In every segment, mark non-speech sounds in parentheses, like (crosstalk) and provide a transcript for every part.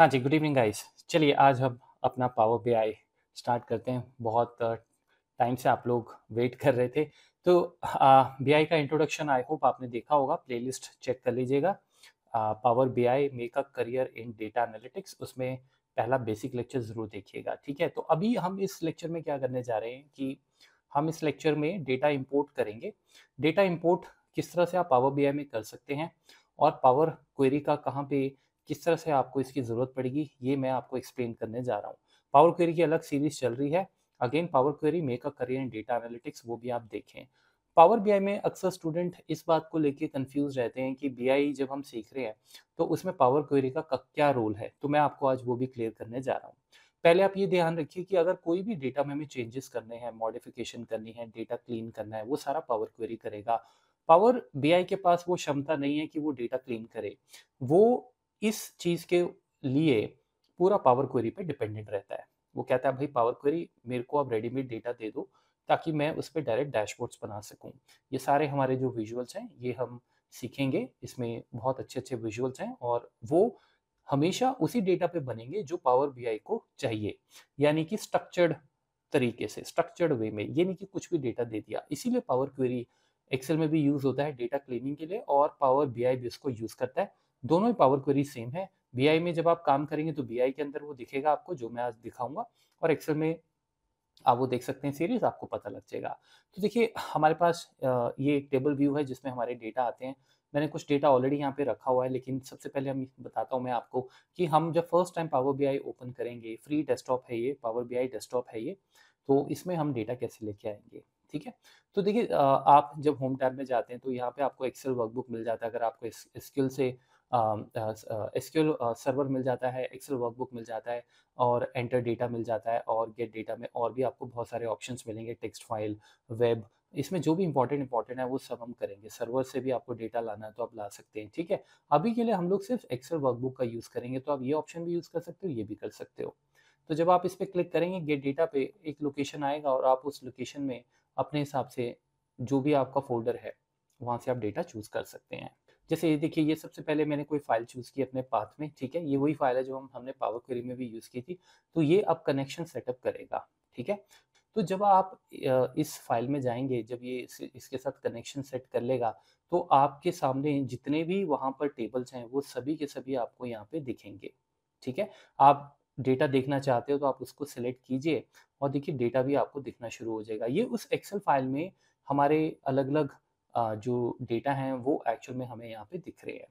हाँ जी good evening guys चलिए आज हम अपना पावर बी आई स्टार्ट करते हैं बहुत टाइम uh, से आप लोग वेट कर रहे थे तो बी आई का इंट्रोडक्शन आई होप आपने देखा होगा प्लेलिस्ट चेक कर लीजिएगा Power B I make a career in data analytics उसमें पहला बेसिक लेक्चर ज़रूर देखिएगा ठीक है तो अभी हम इस लेक्चर में क्या करने जा रहे हैं कि हम इस लेक्चर में डेटा इंपोर्ट करेंगे डेटा इंपोर्ट किस तरह से आप पावर बी आई में कर सकते हैं और पावर क्वेरी का कहाँ पे किस तरह से आपको इसकी ज़रूरत पड़ेगी ये मैं आपको एक्सप्लेन करने जा रहा हूँ पावर क्वेरी की अलग सीरीज चल रही है again Power Query make a career in data analytics वो भी आप देखें पावर बी में अक्सर स्टूडेंट इस बात को लेकर कन्फ्यूज रहते हैं कि बी जब हम सीख रहे हैं तो उसमें पावर क्वेरी का क्या रोल है तो मैं आपको आज वो भी क्लियर करने जा रहा हूँ पहले आप ये ध्यान रखिए कि अगर कोई भी डेटा में हमें चेंजेस करने हैं मॉडिफिकेशन करनी है डेटा क्लीन करना है वो सारा पावर क्वेरी करेगा पावर बीआई के पास वो क्षमता नहीं है कि वो डेटा क्लीन करे वो इस चीज़ के लिए पूरा पावर क्वेरी पे डिपेंडेंट रहता है वो कहता है भाई पावर क्वेरी मेरे को आप रेडीमेड डेटा दे दो ताकि मैं उस पर डायरेक्ट डैशबोर्ड्स बना सकूँ ये सारे हमारे जो विजुअल्स हैं ये हम सीखेंगे इसमें बहुत अच्छे अच्छे विजुअल्स हैं और वो हमेशा उसी डेटा पे बनेंगे जो पावर बी को चाहिए यानी कि स्ट्रक्चर्ड तरीके से स्ट्रक्चर्ड वे में ये नहीं कि कुछ भी डेटा दे दिया इसीलिए पावर क्वेरी एक्सेल में भी यूज़ होता है डेटा क्लीनिंग के लिए और पावर बी भी इसको यूज़ करता है दोनों ही पावर क्वेरी सेम है बी में जब आप काम करेंगे तो बी के अंदर वो दिखेगा आपको जो मैं आज दिखाऊंगा और एक्सेल में आप वो देख सकते हैं सीरीज आपको पता लग जाएगा तो देखिए हमारे पास ये एक टेबल व्यू है जिसमें हमारे डेटा आते हैं मैंने कुछ डेटा ऑलरेडी यहाँ पे रखा हुआ है लेकिन सबसे पहले हम बताता हूँ मैं आपको कि हम जब first time Power B open करेंगे फ्री डेस्कटॉप है ये पावर बी डेस्कटॉप है ये तो इसमें हम डेटा कैसे लेके आएंगे ठीक है तो देखिए आप जब होम टैब में जाते हैं तो यहाँ पे आपको एक्सेल वर्कबुक मिल जाता है अगर आपको स्किल से एस सर्वर मिल जाता है एक्सेल वर्कबुक मिल जाता है और एंटर डेटा मिल जाता है और गेट डेटा में और भी आपको बहुत सारे ऑप्शन मिलेंगे टेक्स्ट फाइल वेब इसमें जो भी इंपॉर्टेंट इंपॉर्टेंट है वो सब हम करेंगे सर्वर से भी आपको डेटा लाना है तो आप ला सकते हैं ठीक है अभी के लिए हम लोग सिर्फ एक्सेल वर्कबुक का यूज़ करेंगे तो आप ये ऑप्शन भी यूज़ कर सकते हो ये भी कर सकते हो तो जब आप इस पर क्लिक करेंगे गेट डेटा पे एक लोकेशन आएगा और आप उस लोकेशन में अपने हिसाब से जो भी आपका फोल्डर है वहाँ से आप डेटा चूज़ कर सकते हैं जैसे ये देखिए ये सबसे पहले मैंने कोई फाइल चूज़ की अपने पाथ में ठीक है ये वही फाइल है जो हम हमने पावर क्वेरी में भी यूज़ की थी तो ये अब कनेक्शन सेटअप करेगा ठीक है तो जब आप इस फाइल में जाएंगे जब ये इस, इसके साथ कनेक्शन सेट कर लेगा तो आपके सामने जितने भी वहाँ पर टेबल्स हैं वो सभी के सभी आपको यहाँ पे दिखेंगे ठीक है आप डेटा देखना चाहते हो तो आप उसको सिलेक्ट कीजिए और देखिए डेटा भी आपको दिखना शुरू हो जाएगा ये उस एक्सेल फाइल में हमारे अलग अलग जो डेटा है वो एक्चुअल में हमें यहाँ पे दिख रहे हैं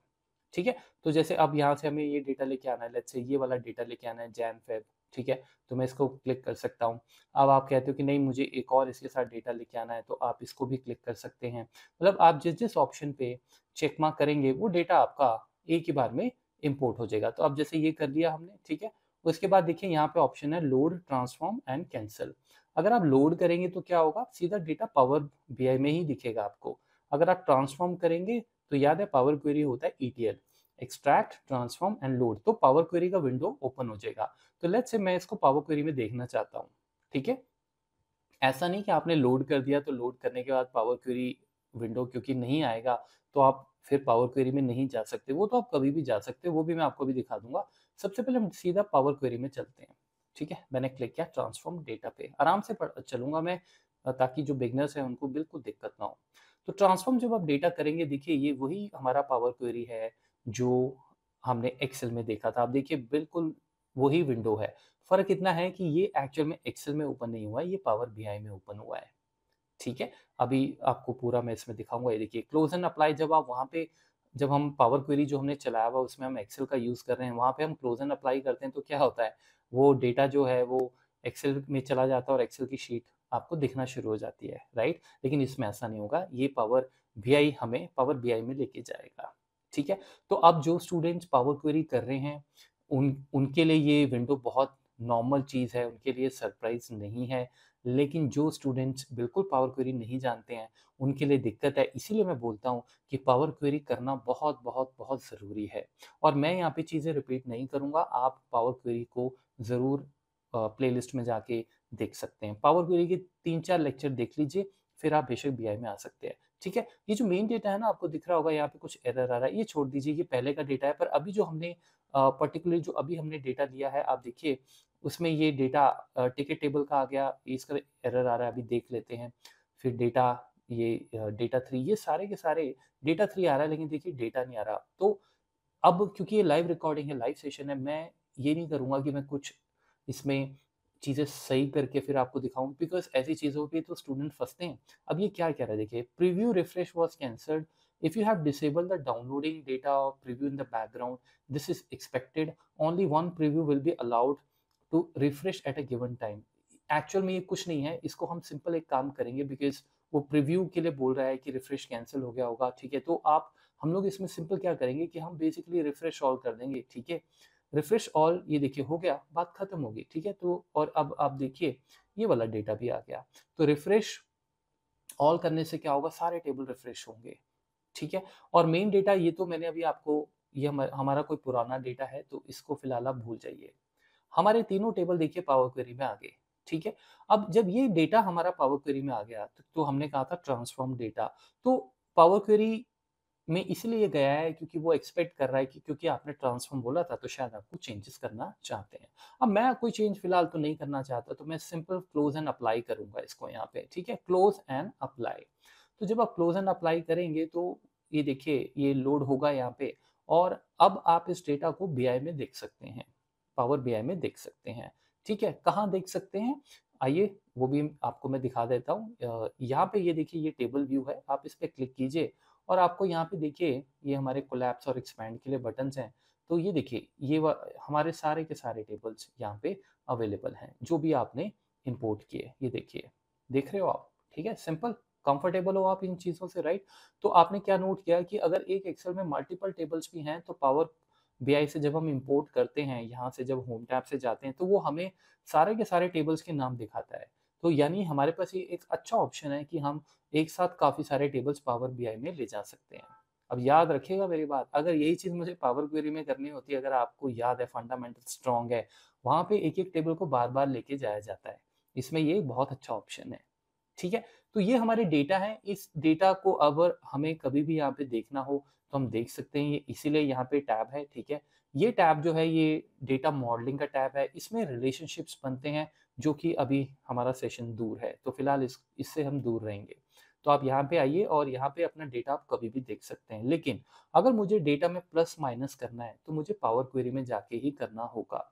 ठीक है तो जैसे अब यहाँ से हमें ये डेटा लेके आना है लेट्स से ये वाला डेटा लेके आना है जैन फेब ठीक है तो मैं इसको क्लिक कर सकता हूँ अब आप कहते हो कि नहीं मुझे एक और इसके साथ डेटा लेके आना है तो आप इसको भी क्लिक कर सकते हैं मतलब आप जिस जिस ऑप्शन पे चेक मार्क करेंगे वो डेटा आपका एक ही बार में इम्पोर्ट हो जाएगा तो अब जैसे ये कर लिया हमने ठीक है उसके बाद देखिए यहाँ पे ऑप्शन है लोड ट्रांसफॉर्म एंड कैंसिल अगर आप लोड करेंगे तो क्या होगा सीधा डेटा पावर बी में ही दिखेगा आपको अगर आप ट्रांसफॉर्म करेंगे तो याद है पावर क्वेरी होता है ETL extract transform and load तो पावर क्वेरी का विंडो ओपन हो जाएगा तो लेट से मैं इसको पावर क्वेरी में देखना चाहता हूँ ठीक है ऐसा नहीं कि आपने लोड कर दिया तो लोड करने के बाद पावर क्वेरी विंडो क्योंकि नहीं आएगा तो आप फिर पावर क्वेरी में नहीं जा सकते वो तो आप कभी भी जा सकते वो भी मैं आपको भी दिखा दूंगा सबसे पहले हम सीधा पावर क्वेरी में चलते हैं ठीक है मैंने क्लिक किया ट्रांसफॉर्म डेटा पे आराम से चलूंगा मैं ताकि जो बिगनर्स है उनको बिल्कुल दिक्कत ना हो तो ट्रांसफॉर्म जब आप डेटा करेंगे देखिए ये वही हमारा पावर क्वेरी है जो हमने एक्सेल में देखा था आप देखिए बिल्कुल वही विंडो है फर्क इतना है कि ये एक्चुअल में एक्सेल में ओपन नहीं हुआ है ये पावर बी में ओपन हुआ है ठीक है अभी आपको पूरा मैं इसमें दिखाऊंगा ये देखिए क्लोज एंड अप्लाई जब आप वहाँ पे जब हम पावर क्वेरी जो हमने चलाया हुआ उसमें हम एक्सेल का यूज़ कर रहे हैं वहाँ पे हम क्लोज एंड अप्लाई करते हैं तो क्या होता है वो डेटा जो है वो एक्सेल में चला जाता है और एक्सेल की शीट आपको दिखना शुरू हो जाती है राइट लेकिन इसमें ऐसा नहीं होगा ये पावर बी हमें पावर बी में लेके जाएगा ठीक है तो अब जो स्टूडेंट्स पावर क्वेरी कर रहे हैं उन उनके लिए ये विंडो बहुत नॉर्मल चीज़ है उनके लिए सरप्राइज नहीं है लेकिन जो स्टूडेंट्स बिल्कुल पावर क्वेरी नहीं जानते हैं उनके लिए दिक्कत है इसीलिए मैं बोलता हूँ कि पावर क्वेरी करना बहुत बहुत बहुत ज़रूरी है और मैं यहाँ पे चीज़ें रिपीट नहीं करूँगा आप पावर क्वेरी को ज़रूर प्लेलिस्ट में जाके देख सकते हैं पावर क्वेरी के तीन चार लेक्चर देख लीजिए फिर आप बेशक बी में आ सकते हैं ठीक है ये जो मेन डेटा है ना आपको दिख रहा होगा यहाँ पे कुछ एरर आ रहा है ये छोड़ दीजिए ये पहले का डेटा है पर अभी जो हमने पर्टिकुलर जो अभी हमने डेटा लिया है आप देखिए उसमें ये डेटा टिकट टेबल का आ गया इसका एरर आ रहा है अभी देख लेते हैं फिर डेटा ये डेटा थ्री ये सारे के सारे डेटा थ्री आ रहा है लेकिन देखिए डेटा नहीं आ रहा तो अब क्योंकि ये लाइव रिकॉर्डिंग है लाइव सेशन है मैं ये नहीं करूँगा कि मैं कुछ इसमें चीज़ें सही करके फिर आपको दिखाऊं बिकॉज ऐसी चीज़ों पे तो स्टूडेंट फंसते हैं अब ये क्या कह रहा है देखिए preview refresh was cancelled if you have disable the downloading data of preview in the background this is expected only one preview will be allowed to refresh at a given time actual में ये कुछ नहीं है इसको हम simple एक काम करेंगे बिकॉज वो प्रीव्यू के लिए बोल रहा है कि रिफ्रेश कैंसिल हो गया होगा ठीक है तो आप हम लोग इसमें सिंपल क्या करेंगे कि हम बेसिकली रिफ्रेश ऑल कर देंगे ठीक है रिफ्रेश ऑल ये देखिए हो गया बात खत्म होगी ठीक है तो और अब आप देखिए ये वाला डेटा भी आ गया तो रिफ्रेश ऑल करने से क्या होगा सारे टेबल रिफ्रेश होंगे ठीक है और मेन डेटा ये तो मैंने अभी आपको ये हमारा कोई पुराना डेटा है तो इसको फिलहाल आप भूल जाइए हमारे तीनों टेबल देखिए पावर क्वेरी में आ गए ठीक है अब जब ये डेटा हमारा पावर क्वेरी में आ गया तो, हमने कहा था ट्रांसफॉर्म डेटा तो पावर क्वेरी में इसलिए गया है क्योंकि वो एक्सपेक्ट कर रहा है कि क्योंकि आपने ट्रांसफॉर्म बोला था तो शायद आपको चेंजेस करना चाहते हैं अब मैं कोई चेंज फिलहाल तो नहीं करना चाहता तो मैं सिंपल क्लोज एंड अप्लाई करूंगा इसको यहाँ पे ठीक है क्लोज एंड अप्लाई तो जब आप क्लोज एंड अप्लाई करेंगे तो ये देखिए ये लोड होगा यहाँ पे और अब आप इस डेटा को बी में देख सकते हैं पावर बी में देख सकते हैं ठीक है कहाँ देख सकते हैं आइए वो भी आपको मैं दिखा देता हूँ यहाँ पे ये देखिए ये टेबल व्यू है आप इस पर क्लिक कीजिए और आपको यहाँ पे देखिए ये हमारे कोलैप्स और एक्सपैंड के लिए बटन्स हैं तो ये देखिए ये हमारे सारे के सारे टेबल्स यहाँ पे अवेलेबल हैं जो भी आपने इम्पोर्ट किए ये देखिए देख रहे हो आप ठीक है सिंपल कंफर्टेबल हो आप इन चीज़ों से राइट तो आपने क्या नोट किया कि अगर एक एक्सेल में मल्टीपल टेबल्स भी हैं तो पावर बी से जब हम इम्पोर्ट करते हैं यहाँ से जब होम टैब से जाते हैं तो वो हमें सारे के सारे टेबल्स के नाम दिखाता है तो यानी हमारे पास ये एक अच्छा ऑप्शन है कि हम एक साथ काफ़ी सारे टेबल्स पावर बी में ले जा सकते हैं अब याद रखिएगा मेरी बात अगर यही चीज़ मुझे पावर क्वेरी में करनी होती है अगर आपको याद है फंडामेंटल स्ट्रॉन्ग है वहाँ पे एक एक टेबल को बार बार लेके जाया जाता है इसमें ये बहुत अच्छा ऑप्शन है ठीक है तो ये हमारे डेटा है इस डेटा को अगर हमें कभी भी यहाँ पे देखना हो तो हम देख सकते हैं ये इसीलिए यहाँ पे टैब है ठीक है ये टैब जो है ये डेटा मॉडलिंग का टैब है इसमें रिलेशनशिप्स बनते हैं जो कि अभी हमारा सेशन दूर है तो फिलहाल इस इससे हम दूर रहेंगे तो आप यहाँ पे आइए और यहाँ पे अपना डेटा आप कभी भी देख सकते हैं लेकिन अगर मुझे डेटा में प्लस माइनस करना है तो मुझे पावर क्वेरी में जाके ही करना होगा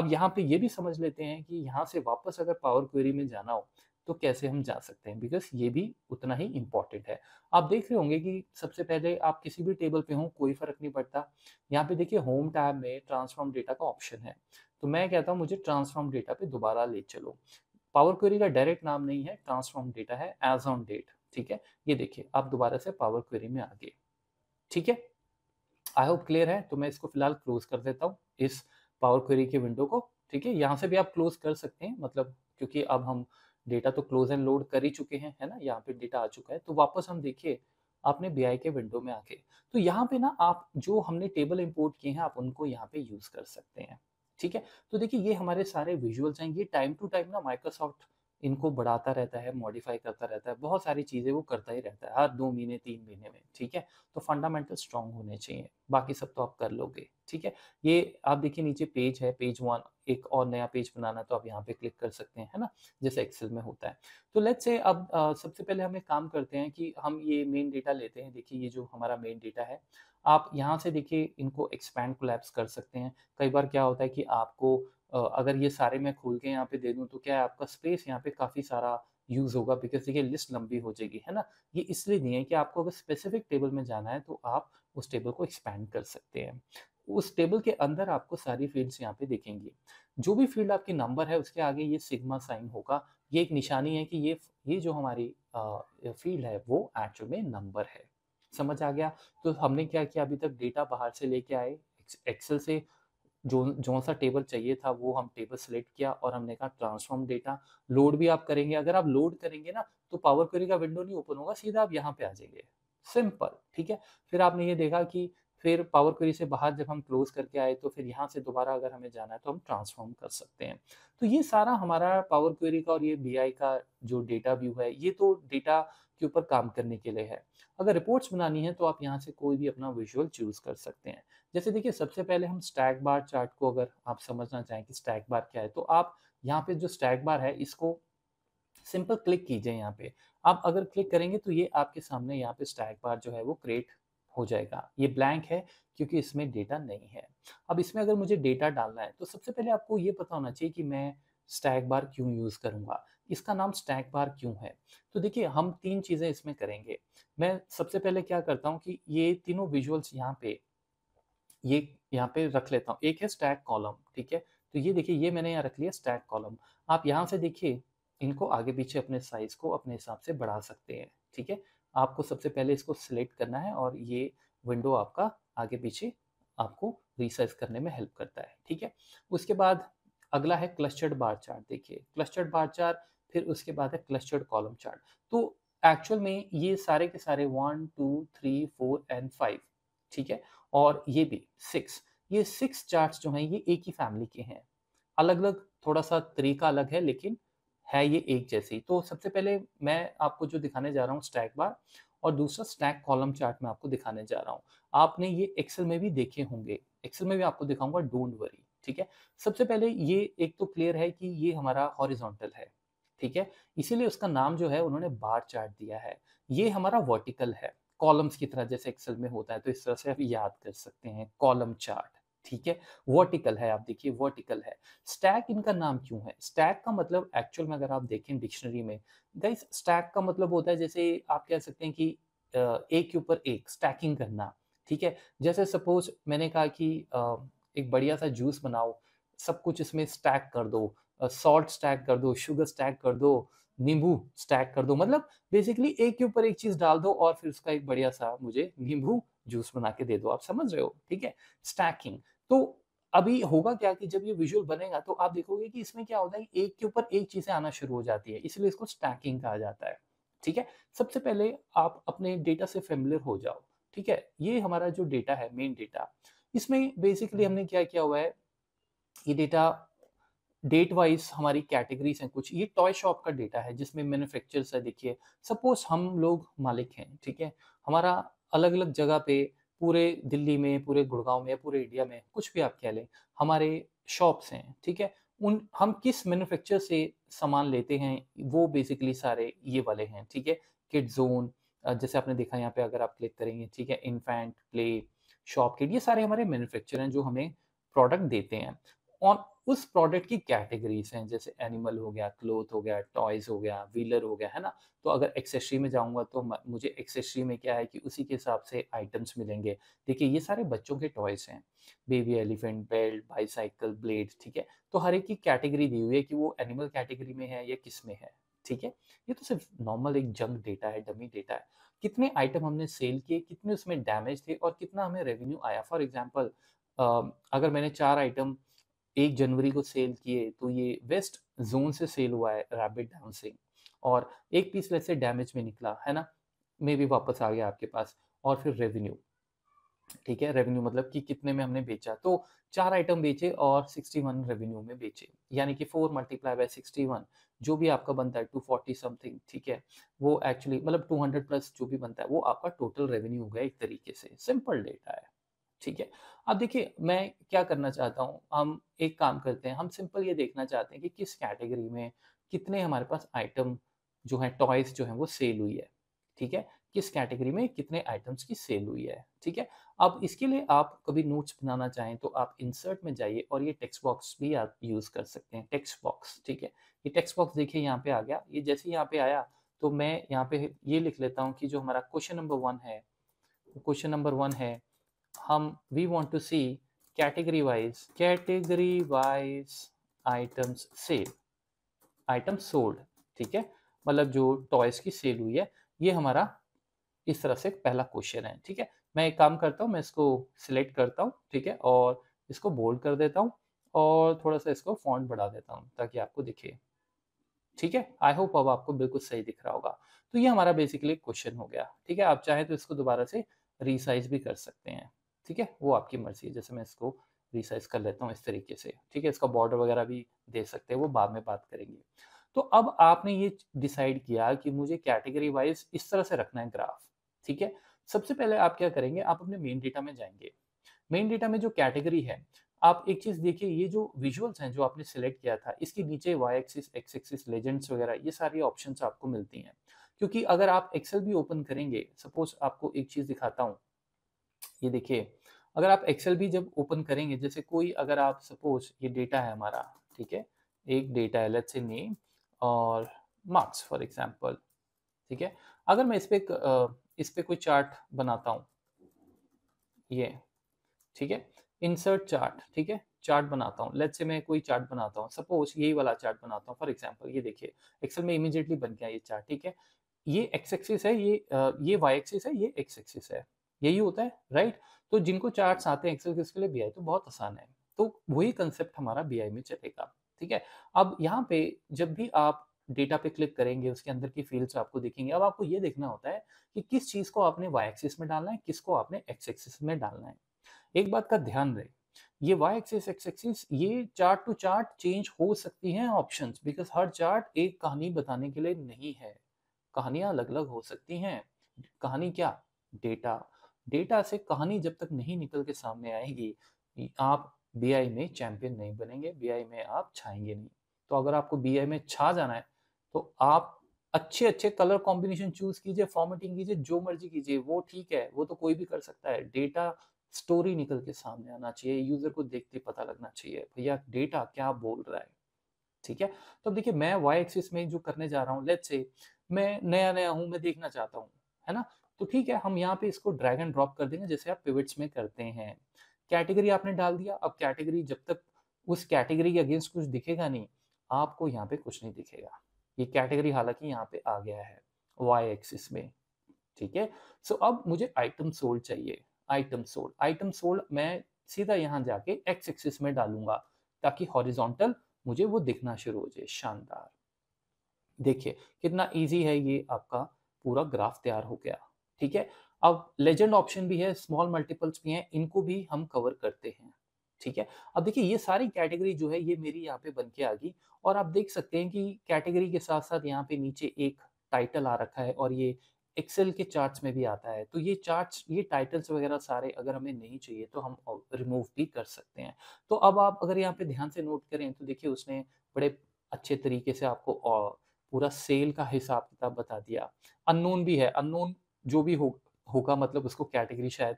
अब यहाँ पे ये भी समझ लेते हैं कि यहाँ से वापस अगर पावर क्वेरी में जाना हो तो कैसे हम जा सकते हैं बिकॉज ये भी उतना ही इम्पॉर्टेंट है आप देख रहे होंगे कि सबसे पहले आप किसी भी टेबल पे हों कोई फर्क नहीं पड़ता यहाँ पे देखिए होम टैब में ट्रांसफॉर्म डेटा का ऑप्शन है तो मैं कहता हूँ मुझे ट्रांसफॉर्म डेटा पे दोबारा ले चलो पावर क्वेरी का डायरेक्ट नाम नहीं है ट्रांसफॉर्म डेटा है एज ऑन डेट ठीक है ये देखिए आप दोबारा से पावर क्वेरी में आ गए ठीक है आई होप क्लियर है तो मैं इसको फिलहाल क्लोज कर देता हूँ इस पावर क्वेरी के विंडो को ठीक है यहाँ से भी आप क्लोज कर सकते हैं मतलब क्योंकि अब हम डेटा तो क्लोज एंड लोड कर ही चुके हैं है ना यहाँ पे डेटा आ चुका है तो वापस हम देखिए आपने बी के विंडो में आके तो यहाँ पे ना आप जो हमने टेबल इम्पोर्ट किए हैं आप उनको यहाँ पे यूज़ कर सकते हैं ठीक है तो देखिए ये हमारे सारे विजुअल्स हैं ये टाइम टू टाइम ना माइक्रोसॉफ्ट इनको बढ़ाता रहता है मॉडिफाई करता रहता है बहुत सारी चीज़ें वो करता ही रहता है हर दो महीने तीन महीने में ठीक है तो फंडामेंटल स्ट्रांग होने चाहिए बाकी सब तो आप कर लोगे ठीक है ये आप देखिए नीचे पेज है पेज वन एक और नया पेज बनाना तो आप यहाँ पे क्लिक कर सकते हैं है ना जैसे एक्सेल में होता है तो लेट से अब आ, सबसे पहले हम एक काम करते हैं कि हम ये मेन डेटा लेते हैं देखिए ये जो हमारा मेन डेटा है आप यहाँ से देखिए इनको एक्सपैंड कोलेप्स कर सकते हैं कई बार क्या होता है कि आपको अगर ये सारे मैं खोल के यहाँ पे दे दूँ तो क्या है आपका स्पेस यहाँ पे काफ़ी सारा यूज़ होगा बिकॉज देखिए लिस्ट लंबी हो जाएगी है ना ये इसलिए नहीं है कि आपको अगर स्पेसिफिक टेबल में जाना है तो आप उस टेबल को एक्सपैंड कर सकते हैं उस टेबल के अंदर आपको सारी फील्ड्स यहाँ पे देखेंगे जो भी फील्ड आपके नंबर है उसके आगे ये सिग्मा साइन होगा ये एक निशानी है कि ये ये जो हमारी फील्ड है वो एक्चुअल में नंबर है समझ आ गया तो हमने क्या किया अभी तक डेटा बाहर से लेके आए एक्सेल से जो जो सा टेबल चाहिए था वो हम टेबल सेलेक्ट किया और हमने कहा ट्रांसफॉर्म डेटा लोड भी आप करेंगे अगर आप लोड करेंगे ना तो पावर क्वेरी का विंडो नहीं ओपन होगा सीधा आप यहाँ पे आ जाएंगे सिंपल ठीक है फिर आपने ये देखा कि फिर पावर क्वेरी से बाहर जब हम क्लोज करके आए तो फिर यहाँ से दोबारा अगर हमें जाना है तो हम ट्रांसफॉर्म कर सकते हैं तो ये सारा हमारा पावर क्वेरी का और ये बी का जो डेटा व्यू है ये तो डेटा के ऊपर काम करने के लिए है अगर रिपोर्ट्स बनानी है तो आप यहाँ से कोई भी अपना विजुअल चूज़ कर सकते हैं जैसे देखिए सबसे पहले हम स्टैक बार चार्ट को अगर आप समझना चाहें कि स्टैक बार क्या है तो आप यहाँ पे जो स्टैक बार है इसको सिंपल क्लिक कीजिए यहाँ पे आप अगर क्लिक करेंगे तो ये आपके सामने यहाँ पे स्टैक बार जो है वो क्रिएट हो जाएगा ये ब्लैंक है क्योंकि इसमें डेटा नहीं है अब इसमें अगर मुझे डेटा डालना है तो सबसे पहले आपको ये पता होना चाहिए कि मैं स्टैक बार क्यों यूज़ करूँगा इसका नाम स्टैक बार क्यों है तो देखिए हम तीन चीज़ें इसमें करेंगे मैं सबसे पहले क्या करता हूँ कि ये तीनों विजुअल्स यहाँ पे ये यहाँ पे रख लेता हूँ एक है स्टैक कॉलम ठीक है तो ये देखिए ये मैंने यहाँ रख लिया स्टैक कॉलम आप यहाँ से देखिए इनको आगे पीछे अपने साइज को अपने हिसाब से बढ़ा सकते हैं ठीक है आपको सबसे पहले इसको सिलेक्ट करना है और ये विंडो आपका आगे पीछे आपको रिसाइज करने में हेल्प करता है ठीक है उसके बाद अगला है क्लस्टर्ड बार चार्ट देखिए क्लस्टर्ड बार चार्ट फिर उसके बाद है क्लस्टर्ड कॉलम चार्ट तो एक्चुअल में ये सारे के सारे one two three four and five ठीक है और ये भी सिक्स ये सिक्स चार्ट्स जो हैं ये एक ही फैमिली के हैं अलग अलग थोड़ा सा तरीका अलग है लेकिन है ये एक जैसी तो सबसे पहले मैं आपको जो दिखाने जा रहा हूँ स्टैक बार और दूसरा स्टैक कॉलम चार्ट में आपको दिखाने जा रहा हूँ आपने ये एक्सेल में भी देखे होंगे एक्सेल में भी आपको दिखाऊंगा डोंट वरी ठीक है सबसे पहले ये एक तो क्लियर है कि ये हमारा हॉरिजॉन्टल है ठीक है इसीलिए उसका नाम जो है उन्होंने बार चार्ट दिया है ये हमारा वर्टिकल है कॉलम्स की तरह जैसे एक्सेल में होता है तो इस तरह से आप याद कर सकते हैं कॉलम चार्ट ठीक है वर्टिकल है आप देखिए वर्टिकल है स्टैक इनका नाम क्यों है स्टैक का मतलब एक्चुअल में अगर आप देखें डिक्शनरी में गाइस स्टैक का मतलब होता है जैसे आप कह सकते हैं कि एक के ऊपर एक स्टैकिंग करना ठीक है जैसे सपोज मैंने कहा कि एक बढ़िया सा जूस बनाओ सब कुछ इसमें स्टैक कर दो सॉल्ट स्टैक कर दो शुगर स्टैक कर दो नींबू स्टैक कर दो मतलब बेसिकली एक के ऊपर एक चीज डाल दो और फिर उसका एक बढ़िया सा मुझे नींबू जूस बना के दे दो आप समझ रहे हो ठीक है स्टैकिंग तो अभी होगा क्या कि जब ये विजुअल बनेगा तो आप देखोगे कि इसमें क्या होता है एक के ऊपर एक चीजें आना शुरू हो जाती है इसलिए इसको स्टैकिंग कहा जाता है ठीक है सबसे पहले आप अपने डेटा से फेमिलियर हो जाओ ठीक है ये हमारा जो डेटा है मेन डेटा इसमें बेसिकली हमने क्या किया हुआ है ये डेटा डेट वाइज हमारी कैटेगरीज हैं कुछ ये टॉय शॉप का डेटा है जिसमें मैन्युफैक्चरर्स है देखिए सपोज हम लोग मालिक हैं ठीक है हमारा अलग अलग जगह पे पूरे दिल्ली में पूरे गुड़गांव में पूरे इंडिया में कुछ भी आप कह लें हमारे शॉप्स हैं ठीक है उन हम किस मैन्युफैक्चर से सामान लेते हैं वो बेसिकली सारे ये वाले हैं ठीक है किड जोन जैसे आपने देखा यहाँ पे अगर आप क्लिक करेंगे ठीक है इन्फेंट प्ले शॉप किड ये सारे हमारे मैन्युफैक्चर हैं जो हमें प्रोडक्ट देते हैं ऑन उस प्रोडक्ट की कैटेगरीज हैं जैसे एनिमल हो गया क्लोथ हो गया टॉयज हो गया व्हीलर हो गया है ना तो अगर एक्सेसरी में जाऊंगा तो मुझे एक्सेसरी में क्या है कि उसी के हिसाब से आइटम्स मिलेंगे देखिए ये सारे बच्चों के टॉयज हैं baby elephant belt bicycle blade ठीक है तो हर एक की कैटेगरी दी हुई है कि वो एनिमल कैटेगरी में है या किस में है ठीक है ये तो सिर्फ नॉर्मल एक जंक डेटा है डमी डेटा है कितने आइटम हमने सेल किए कितने उसमें डैमेज थे और कितना हमें रेवेन्यू आया फॉर एग्जाम्पल अगर मैंने चार आइटम एक जनवरी को सेल किए तो ये वेस्ट जोन से सेल हुआ है रैबिट डैम से और एक पीस वैसे डैमेज में निकला है ना मे भी वापस आ गया आपके पास और फिर रेवेन्यू ठीक है रेवेन्यू मतलब कि कितने में हमने बेचा तो चार आइटम बेचे और 61 रेवेन्यू में बेचे यानी कि फोर मल्टीप्लाई बाय 61 जो भी आपका बनता है 240 समथिंग ठीक है वो एक्चुअली मतलब 200 प्लस जो भी बनता है वो आपका टोटल रेवेन्यू हो गया एक तरीके से सिंपल डेटा है ठीक है अब देखिए मैं क्या करना चाहता हूँ हम एक काम करते हैं हम सिंपल ये देखना चाहते हैं कि किस कैटेगरी में कितने हमारे पास आइटम जो है टॉयज जो है वो सेल हुई है ठीक है किस कैटेगरी में कितने आइटम्स की सेल हुई है ठीक है अब इसके लिए आप कभी नोट्स बनाना चाहें तो आप इंसर्ट में जाइए और ये टेक्स्ट बॉक्स भी आप यूज़ कर सकते हैं टेक्स्ट बॉक्स ठीक है ये टेक्स्ट बॉक्स देखिए यहाँ पे आ गया ये जैसे यहाँ पे आया तो मैं यहाँ पे ये लिख लेता हूँ कि जो हमारा क्वेश्चन नंबर वन है क्वेश्चन नंबर वन है हम we want to see category wise category wise items sell item sold ठीक है मतलब जो टॉयज की सेल हुई है ये हमारा इस तरह से पहला क्वेश्चन है ठीक है मैं एक काम करता हूँ मैं इसको सिलेक्ट करता हूँ ठीक है और इसको बोल्ड कर देता हूँ और थोड़ा सा इसको फॉन्ट बढ़ा देता हूँ ताकि आपको दिखे ठीक है आई होप अब आपको बिल्कुल सही दिख रहा होगा तो ये हमारा बेसिकली क्वेश्चन हो गया ठीक है आप चाहें तो इसको दोबारा से रिसाइज भी कर सकते हैं ठीक है वो आपकी मर्जी है जैसे मैं इसको रिसाइज कर लेता हूँ इस तरीके से ठीक है इसका बॉर्डर वगैरह भी दे सकते हैं वो बाद में बात करेंगे तो अब आपने ये डिसाइड किया कि मुझे कैटेगरी वाइज इस तरह से रखना है ग्राफ ठीक है सबसे पहले आप क्या करेंगे आप अपने मेन डेटा में जाएंगे मेन डेटा में जो कैटेगरी है आप एक चीज देखिए ये जो विजुअल्स हैं जो आपने सेलेक्ट किया था इसके नीचे Y axis X axis legends वगैरह ये सारी ऑप्शंस आपको मिलती हैं क्योंकि अगर आप एक्सेल भी ओपन करेंगे सपोज आपको एक चीज दिखाता हूँ ये देखिए अगर आप एक्सेल भी जब ओपन करेंगे जैसे कोई अगर आप सपोज ये डेटा है हमारा ठीक है एक डेटा है लेट्स से नेम और मार्क्स फॉर एग्जांपल ठीक है अगर मैं इस पर इस पर कोई चार्ट बनाता हूँ ये ठीक है इंसर्ट चार्ट ठीक है चार्ट बनाता हूँ लेट्स से मैं कोई चार्ट बनाता हूँ सपोज यही वाला चार्ट बनाता हूँ फॉर एग्जाम्पल ये देखिए एक्सेल में इमीजिएटली बन गया ये चार्ट ठीक है ये एक्स एक्सिस है ये ये वाई एक्सिस है ये एक्स एक्सिस है यही होता है राइट तो जिनको चार्ट्स आते हैं एक्सेल किसके लिए बी तो बहुत आसान है तो वही कंसेप्ट हमारा बी में चलेगा ठीक है अब यहाँ पे जब भी आप डेटा पे क्लिक करेंगे उसके अंदर की फील्ड्स आपको देखेंगे अब आपको ये देखना होता है कि किस चीज़ को आपने वाई एक्सिस में डालना है किसको आपने एक्स एक्सिस में डालना है एक बात का ध्यान रहे ये वाई एक्सिस एक्स एक्सिस ये चार्ट टू चार्ट चेंज हो सकती हैं ऑप्शंस बिकॉज हर चार्ट एक कहानी बताने के लिए नहीं है कहानियां अलग अलग हो सकती हैं कहानी क्या डेटा डेटा से कहानी जब तक नहीं निकल के सामने आएगी आप बी में चैंपियन नहीं बनेंगे बी में आप छाएंगे नहीं तो अगर आपको बी में छा जाना है तो आप अच्छे अच्छे कलर कॉम्बिनेशन चूज कीजिए फॉर्मेटिंग कीजिए जो मर्जी कीजिए वो ठीक है वो तो कोई भी कर सकता है डेटा स्टोरी निकल के सामने आना चाहिए यूजर को देखते पता लगना चाहिए भैया डेटा क्या बोल रहा है ठीक है तो देखिए मैं वाई एक्सिस में जो करने जा रहा हूँ लेट से मैं नया नया हूँ मैं देखना चाहता हूँ है ना तो ठीक है हम यहाँ पे इसको ड्रैग एंड ड्रॉप कर देंगे जैसे आप पिविट्स में करते हैं कैटेगरी आपने डाल दिया अब कैटेगरी जब तक उस कैटेगरी के अगेंस्ट कुछ दिखेगा नहीं आपको यहाँ पे कुछ नहीं दिखेगा ये कैटेगरी हालांकि यहाँ पे आ गया है वाई एक्सिस में ठीक है सो अब मुझे आइटम सोल्ड चाहिए आइटम सोल्ड आइटम सोल्ड मैं सीधा यहाँ जाके एक्स एक्सिस में डालूंगा ताकि हॉरिजोंटल मुझे वो दिखना शुरू हो जाए शानदार देखिए कितना इजी है ये आपका पूरा ग्राफ तैयार हो गया ठीक है अब लेजेंड ऑप्शन भी है स्मॉल मल्टीपल्स भी हैं इनको भी हम कवर करते हैं ठीक है अब देखिए ये सारी कैटेगरी जो है ये मेरी यहाँ पे बन के आ गई और आप देख सकते हैं कि कैटेगरी के साथ साथ यहाँ पे नीचे एक टाइटल आ रखा है और ये एक्सेल के चार्ट्स में भी आता है तो ये चार्ट्स ये टाइटल्स वगैरह सारे अगर हमें नहीं चाहिए तो हम रिमूव भी कर सकते हैं तो अब आप अगर यहाँ पे ध्यान से नोट करें तो देखिए उसने बड़े अच्छे तरीके से आपको पूरा सेल का हिसाब किताब बता दिया अननोन भी है अननोन जो भी हो होगा मतलब उसको कैटेगरी शायद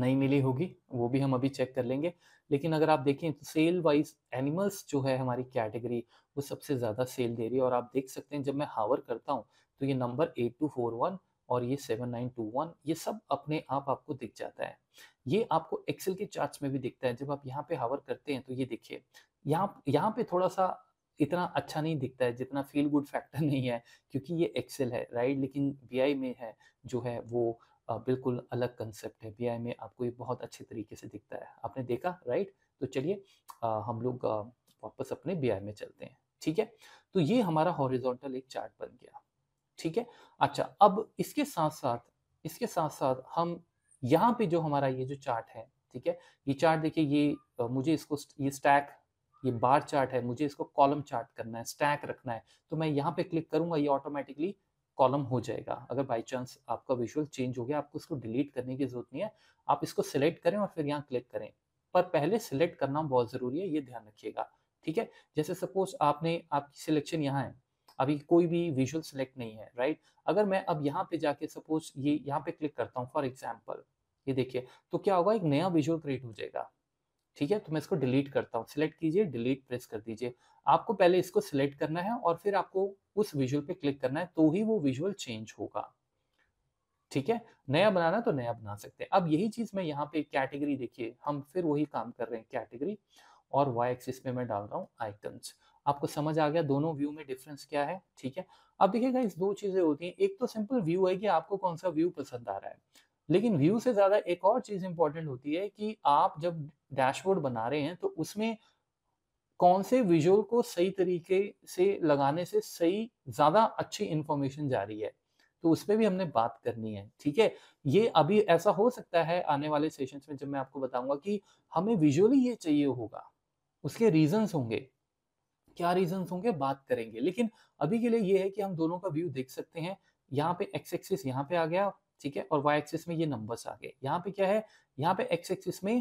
नहीं मिली होगी वो भी हम अभी चेक कर लेंगे लेकिन अगर आप देखें तो सेल वाइज एनिमल्स जो है हमारी कैटेगरी वो सबसे ज़्यादा सेल दे रही है और आप देख सकते हैं जब मैं हावर करता हूँ तो ये number eight two four one और ये सेवन नाइन टू वन ये सब अपने आप आपको दिख जाता है ये आपको एक्सेल के चार्ट में भी दिखता है जब आप यहाँ पे हावर करते हैं तो ये देखिए यहाँ यहाँ पे थोड़ा सा इतना अच्छा नहीं दिखता है जितना फील गुड फैक्टर नहीं है क्योंकि ये एक्सेल है राइट लेकिन बी में है जो है वो बिल्कुल अलग कंसेप्ट है बी में आपको ये बहुत अच्छे तरीके से दिखता है आपने देखा राइट तो चलिए हम लोग वापस अपने बी में चलते हैं ठीक है तो ये हमारा हॉरिजोंटल एक चार्ट बन गया ठीक है अच्छा अब इसके साथ साथ इसके साथ साथ हम यहाँ पे जो हमारा ये जो चार्ट है ठीक है ये चार्ट देखिए ये मुझे इसको ये स्टैक ये बार चार्ट है मुझे इसको कॉलम चार्ट करना है स्टैक रखना है तो मैं यहाँ पे क्लिक करूंगा ये ऑटोमेटिकली कॉलम हो जाएगा अगर बाई चांस आपका विजुअल चेंज हो गया आपको इसको डिलीट करने की जरूरत नहीं है आप इसको सिलेक्ट करें और फिर यहाँ क्लिक करें पर पहले सिलेक्ट करना बहुत ज़रूरी है ये ध्यान रखिएगा ठीक है जैसे सपोज आपने आपकी सिलेक्शन यहाँ है अभी कोई भी विजुअल सिलेक्ट नहीं है राइट अगर मैं अब यहाँ पे जाके सपोज ये यहाँ पे क्लिक करता हूँ फॉर एग्जाम्पल ये देखिए तो क्या होगा एक नया विजुअल क्रिएट हो जाएगा ठीक है तो मैं इसको डिलीट करता हूँ सिलेक्ट कीजिए डिलीट प्रेस कर दीजिए आपको पहले इसको सिलेक्ट करना है और फिर आपको उस विजुअल पे क्लिक करना है तो ही वो विजुअल चेंज होगा ठीक है नया बनाना तो नया बना सकते हैं अब यही चीज मैं यहाँ पे कैटेगरी देखिए हम फिर वही काम कर रहे हैं कैटेगरी और वाई एक्सिस पे मैं डाल रहा हूँ आइटम्स आपको समझ आ गया दोनों व्यू में डिफरेंस क्या है ठीक है अब देखिएगा इस दो चीजें होती हैं एक तो सिंपल व्यू है कि आपको कौन सा व्यू पसंद आ रहा है लेकिन व्यू से ज़्यादा एक और चीज़ इंपॉर्टेंट होती है कि आप जब डैशबोर्ड बना रहे हैं तो उसमें कौन से विजुअल को सही तरीके से लगाने से सही ज़्यादा अच्छी इंफॉर्मेशन जा रही है तो उस पर भी हमने बात करनी है ठीक है ये अभी ऐसा हो सकता है आने वाले सेशंस में जब मैं आपको बताऊंगा कि हमें विजुअली ये चाहिए होगा उसके रीजंस होंगे क्या रीजंस होंगे बात करेंगे लेकिन अभी के लिए ये है कि हम दोनों का व्यू देख सकते हैं यहाँ पे एक्स एक्सिस यहाँ पे आ गया ठीक है और वाई एक्सिस में ये नंबर्स आ गए यहाँ पे क्या है यहाँ पे एक्स एक्सिस में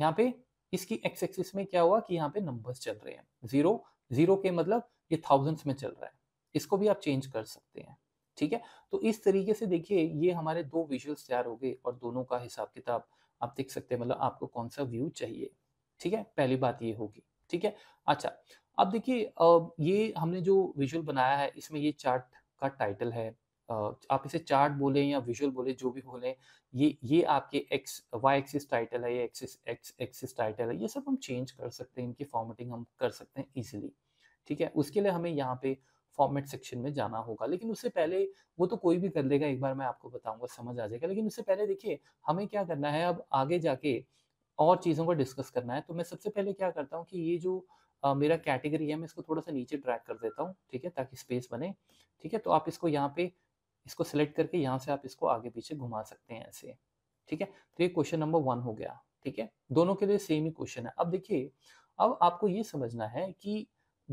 यहाँ पे इसकी एक्स एक्सिस में क्या हुआ कि यहाँ पे नंबर्स चल रहे हैं जीरो जीरो के मतलब ये थाउजेंड्स में चल रहा है इसको भी आप चेंज कर सकते हैं ठीक है तो इस तरीके से देखिए ये हमारे दो विजुअल्स तैयार हो गए और दोनों का हिसाब किताब आप देख सकते हैं मतलब आपको कौन सा व्यू चाहिए ठीक है पहली बात ये होगी ठीक है अच्छा अब देखिए ये हमने जो विजुअल बनाया है इसमें ये चार्ट का टाइटल है आप इसे चार्ट बोले या विजुअल बोले जो भी बोले ये ये आपके एक्स वाई एक्सिस टाइटल है ये एक्सिस एक्स एक्सिस टाइटल है ये सब हम चेंज कर सकते हैं इनकी फॉर्मेटिंग हम कर सकते हैं ईजिली ठीक है उसके लिए हमें यहाँ पे फॉर्मेट सेक्शन में जाना होगा लेकिन उससे पहले वो तो कोई भी कर लेगा एक बार मैं आपको बताऊंगा समझ आ जाएगा लेकिन उससे पहले देखिए हमें क्या करना है अब आगे जाके और चीज़ों को डिस्कस करना है तो मैं सबसे पहले क्या करता हूँ कि ये जो आ, मेरा कैटेगरी है मैं इसको थोड़ा सा नीचे ड्रैग कर देता हूँ ठीक है ताकि स्पेस बने ठीक है तो आप इसको यहाँ पे इसको सेलेक्ट करके यहाँ से आप इसको आगे पीछे घुमा सकते हैं ऐसे ठीक है तो ये क्वेश्चन नंबर वन हो गया ठीक है दोनों के लिए सेम ही क्वेश्चन है अब देखिए अब आपको ये समझना है कि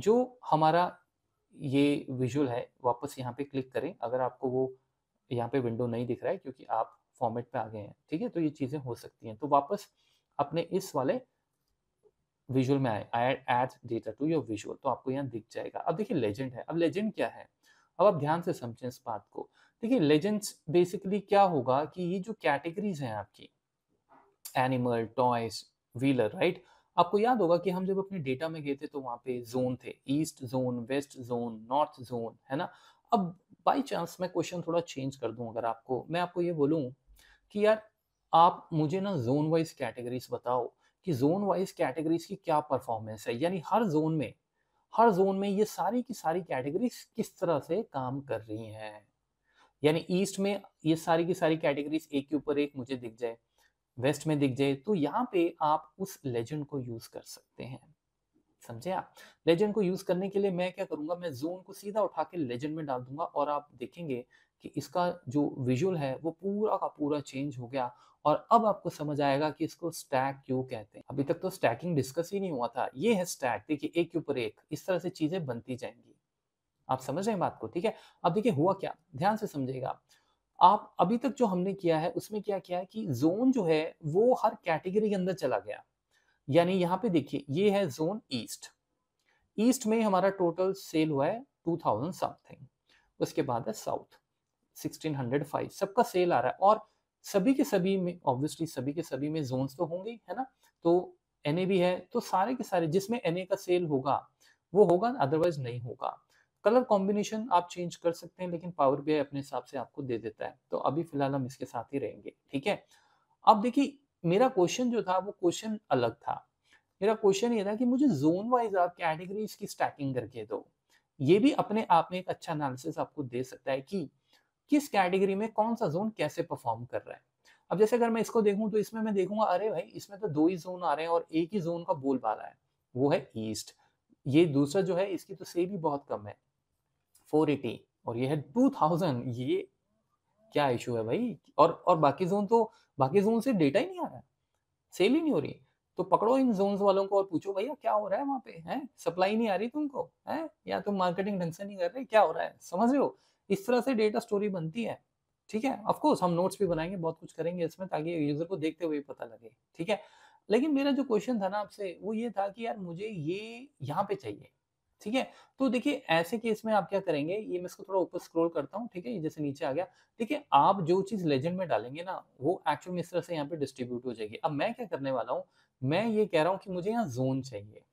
जो हमारा ये विजुअल है वापस यहाँ पे क्लिक करें अगर आपको वो यहाँ पे विंडो नहीं दिख रहा है क्योंकि आप फॉर्मेट पे आ गए हैं ठीक है तो ये चीज़ें हो सकती हैं तो वापस अपने इस वाले विजुअल में आए add add data to your visual तो आपको यहाँ दिख जाएगा अब देखिए लेजेंड है अब लेजेंड क्या है अब आप ध्यान से समझें इस बात को देखिए लेजेंड्स बेसिकली क्या होगा कि ये जो कैटेगरीज हैं आपकी एनिमल टॉयस व्हीलर राइट आपको याद होगा कि हम जब अपने डेटा में गए थे तो वहाँ पे जोन थे east zone west zone north zone है ना अब बाय चांस मैं क्वेश्चन थोड़ा चेंज कर दूं अगर आपको मैं आपको ये बोलूँ कि यार आप मुझे ना जोन वाइज कैटेगरीज बताओ कि जोन वाइज कैटेगरीज की क्या परफॉर्मेंस है यानी हर जोन में हर जोन में ये सारी की सारी कैटेगरीज किस तरह से काम कर रही हैं यानी ईस्ट में ये सारी की सारी कैटेगरीज एक के ऊपर एक मुझे दिख जाए वेस्ट में दिख जाए तो यहाँ पे आप उस लेजेंड को यूज कर सकते हैं समझे आप लेजेंड को यूज करने के लिए मैं क्या करूंगा मैं जोन को सीधा उठा के लेजेंड में डाल दूंगा और आप देखेंगे कि इसका जो विजुअल है वो पूरा का पूरा चेंज हो गया और अब आपको समझ आएगा कि इसको स्टैक क्यों कहते हैं अभी तक तो स्टैकिंग डिस्कस ही नहीं हुआ था ये है स्टैक देखिए एक के ऊपर एक इस तरह से चीजें बनती जाएंगी आप समझ रहे हैं बात को ठीक है अब देखिए हुआ क्या ध्यान से समझेगा आप अभी तक जो हमने किया है उसमें क्या किया है कि जोन जो है वो हर कैटेगरी के अंदर चला गया यानी यहाँ पे देखिए ये है जोन ईस्ट ईस्ट में हमारा टोटल सेल हुआ है टू थाउजेंड समथिंग उसके बाद है साउथ फाइव सबका सेल आ रहा है और सभी के सभी में ऑब्वियसली सभी के सभी में जोन तो होंगे है ना तो एन भी है तो सारे के सारे जिसमें एन का सेल होगा वो होगा अदरवाइज नहीं होगा कलर कॉम्बिनेशन आप चेंज कर सकते हैं लेकिन पावर बी अपने हिसाब से आपको दे देता है तो अभी फिलहाल हम इसके साथ ही रहेंगे ठीक है अब देखिए मेरा क्वेश्चन जो था वो क्वेश्चन अलग था मेरा क्वेश्चन ये था कि मुझे जोन वाइज आप कैटेगरीज की स्टैकिंग करके दो ये भी अपने आप में एक अच्छा एनालिसिस आपको दे सकता है कि किस कैटेगरी में कौन सा जोन कैसे परफॉर्म कर रहा है अब जैसे अगर मैं इसको देखूं तो इसमें मैं देखूंगा अरे भाई इसमें तो दो ही जोन आ रहे हैं और एक ही जोन का बोल पा रहा है वो है ईस्ट ये दूसरा जो है इसकी तो सेल ही बहुत कम है फोर एटी और ये है टू थाउजेंड ये क्या इशू है भाई और और बाकी जोन तो बाकी जोन से डेटा ही नहीं आ रहा है सेल ही नहीं हो रही तो पकड़ो इन जोन वालों को और पूछो भैया क्या हो रहा है वहाँ पे है सप्लाई नहीं आ रही तुमको है या तुम मार्केटिंग ढंग से नहीं कर रहे क्या हो रहा है समझ रहे हो इस तरह से डेटा स्टोरी बनती है ठीक है ऑफकोर्स हम नोट्स भी बनाएंगे बहुत कुछ करेंगे इसमें ताकि यूजर को देखते हुए पता लगे ठीक है लेकिन मेरा जो क्वेश्चन था ना आपसे वो ये था कि यार मुझे ये यहाँ पे चाहिए ठीक है तो देखिए ऐसे केस में आप क्या करेंगे ये मैं इसको थोड़ा ऊपर स्क्रॉल करता हूँ ठीक है ये जैसे नीचे आ गया देखिए आप जो चीज़ लेजेंड में डालेंगे ना वो एक्चुअल में इस तरह से यहाँ पे डिस्ट्रीब्यूट हो जाएगी अब मैं क्या करने वाला हूँ मैं ये कह रहा हूँ कि मुझे यहाँ जोन चाहिए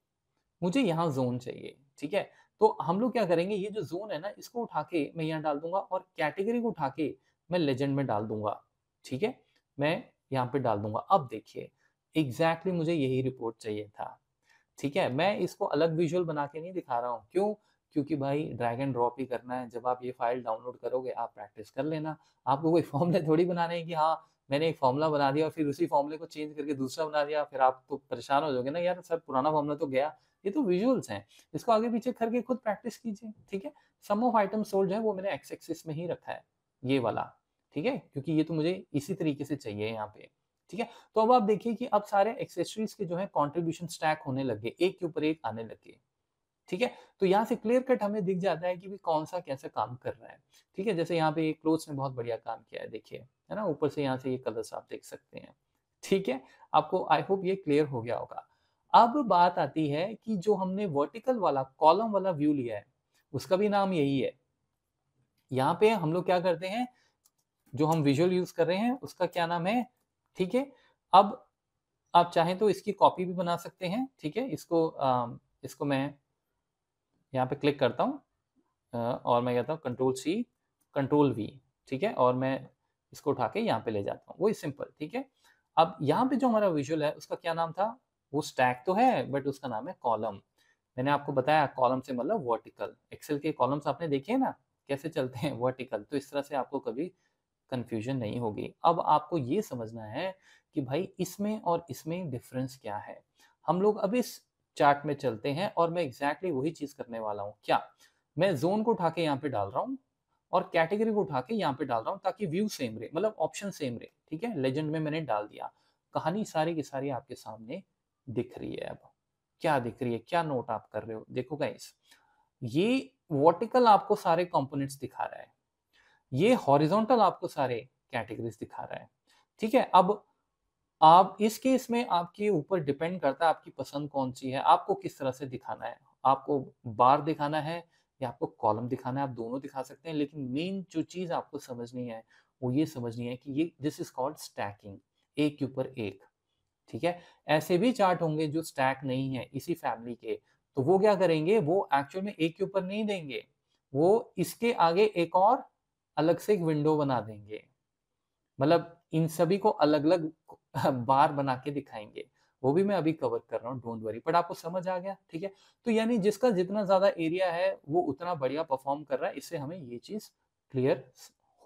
मुझे यहाँ जोन चाहिए ठीक है तो हम लोग क्या करेंगे ये जो जोन है ना इसको उठा के मैं यहाँ डाल दूंगा और कैटेगरी को उठा के मैं लेजेंड में डाल दूंगा ठीक है मैं यहाँ पे डाल दूंगा अब देखिए एग्जैक्टली exactly मुझे यही रिपोर्ट चाहिए था ठीक है मैं इसको अलग विजुअल बना के नहीं दिखा रहा हूँ क्यों क्योंकि भाई ड्रैग एंड ड्रॉप ही करना है जब आप ये फाइल डाउनलोड करोगे आप प्रैक्टिस कर लेना आपको कोई फॉर्मूले (laughs) थोड़ी बनाने हैं कि हाँ मैंने एक फॉर्मूला बना दिया और फिर उसी फॉर्मूले को चेंज करके दूसरा बना दिया फिर आप तो परेशान हो जाओगे ना यार सर पुराना फॉर्मूला तो गया ये तो विजुअल्स हैं इसको आगे पीछे करके खुद प्रैक्टिस कीजिए ठीक है सम ऑफ आइटम सोल्ड है वो मैंने एक्स एक्सिस में ही रखा है ये वाला ठीक है क्योंकि ये तो मुझे इसी तरीके से चाहिए यहाँ पे ठीक है तो अब आप देखिए कि अब सारे एक्सेसरीज के जो है कॉन्ट्रीब्यूशन स्टैक होने लग गए एक के ऊपर एक आने लग गए ठीक है तो यहाँ से क्लियर कट हमें दिख जाता है कि भी कौन सा कैसा काम कर रहा है ठीक है जैसे यहाँ पे क्लोथ्स ने बहुत बढ़िया काम किया है देखिए है ना ऊपर से यहाँ से ये यह कलर्स आप देख सकते हैं ठीक है आपको आई होप ये क्लियर हो गया होगा अब बात आती है कि जो हमने वर्टिकल वाला कॉलम वाला व्यू लिया है उसका भी नाम यही है यहाँ पे हम लोग क्या करते हैं जो हम विजुअल यूज कर रहे हैं उसका क्या नाम है ठीक है अब आप चाहें तो इसकी कॉपी भी बना सकते हैं ठीक है इसको आ, इसको मैं यहाँ पे क्लिक करता हूँ और मैं कहता हूँ कंट्रोल सी कंट्रोल वी ठीक है और मैं इसको उठा के यहाँ पे ले जाता हूँ वही सिंपल ठीक है अब यहाँ पे जो हमारा विजुअल है उसका क्या नाम था वो स्टैक तो है बट उसका नाम है कॉलम मैंने आपको बताया कॉलम से मतलब वर्टिकल एक्सेल के कॉलम्स आपने देखे हैं ना कैसे चलते हैं वर्टिकल तो इस तरह से आपको कभी कन्फ्यूजन नहीं होगी अब आपको ये समझना है कि भाई इसमें और इसमें डिफरेंस क्या है हम लोग अब इस चार्ट में चलते हैं और मैं एग्जैक्टली exactly वही चीज करने वाला हूँ क्या मैं जोन को उठा के यहाँ पे डाल रहा हूँ और कैटेगरी को उठा के यहाँ पे डाल रहा हूँ ताकि व्यू सेम रहे मतलब ऑप्शन सेम रहे ठीक है लेजेंड में मैंने डाल दिया कहानी सारी की सारी आपके सामने दिख रही है अब क्या दिख रही है क्या नोट आप कर रहे हो देखो गाइस ये वर्टिकल आपको सारे कंपोनेंट्स दिखा रहा है ये हॉरिजॉन्टल आपको सारे कैटेगरीज दिखा रहा है ठीक है अब आप इस केस में आपके ऊपर डिपेंड करता है आपकी पसंद कौन सी है आपको किस तरह से दिखाना है आपको बार दिखाना है या आपको कॉलम दिखाना है आप दोनों दिखा सकते हैं लेकिन मेन जो चीज़ आपको समझनी है वो ये समझनी है कि ये दिस इज कॉल्ड स्टैकिंग एक के ऊपर एक ठीक है ऐसे भी चार्ट होंगे जो स्टैक नहीं है इसी फैमिली के तो वो क्या करेंगे वो एक्चुअल में एक के ऊपर नहीं देंगे वो इसके आगे एक और अलग से एक विंडो बना देंगे मतलब इन सभी को अलग अलग (laughs) बार बना के दिखाएंगे वो भी मैं अभी कवर कर रहा हूँ डोंट वरी बट आपको समझ आ गया ठीक है तो यानी जिसका जितना ज्यादा एरिया है वो उतना बढ़िया परफॉर्म कर रहा है इससे हमें ये चीज क्लियर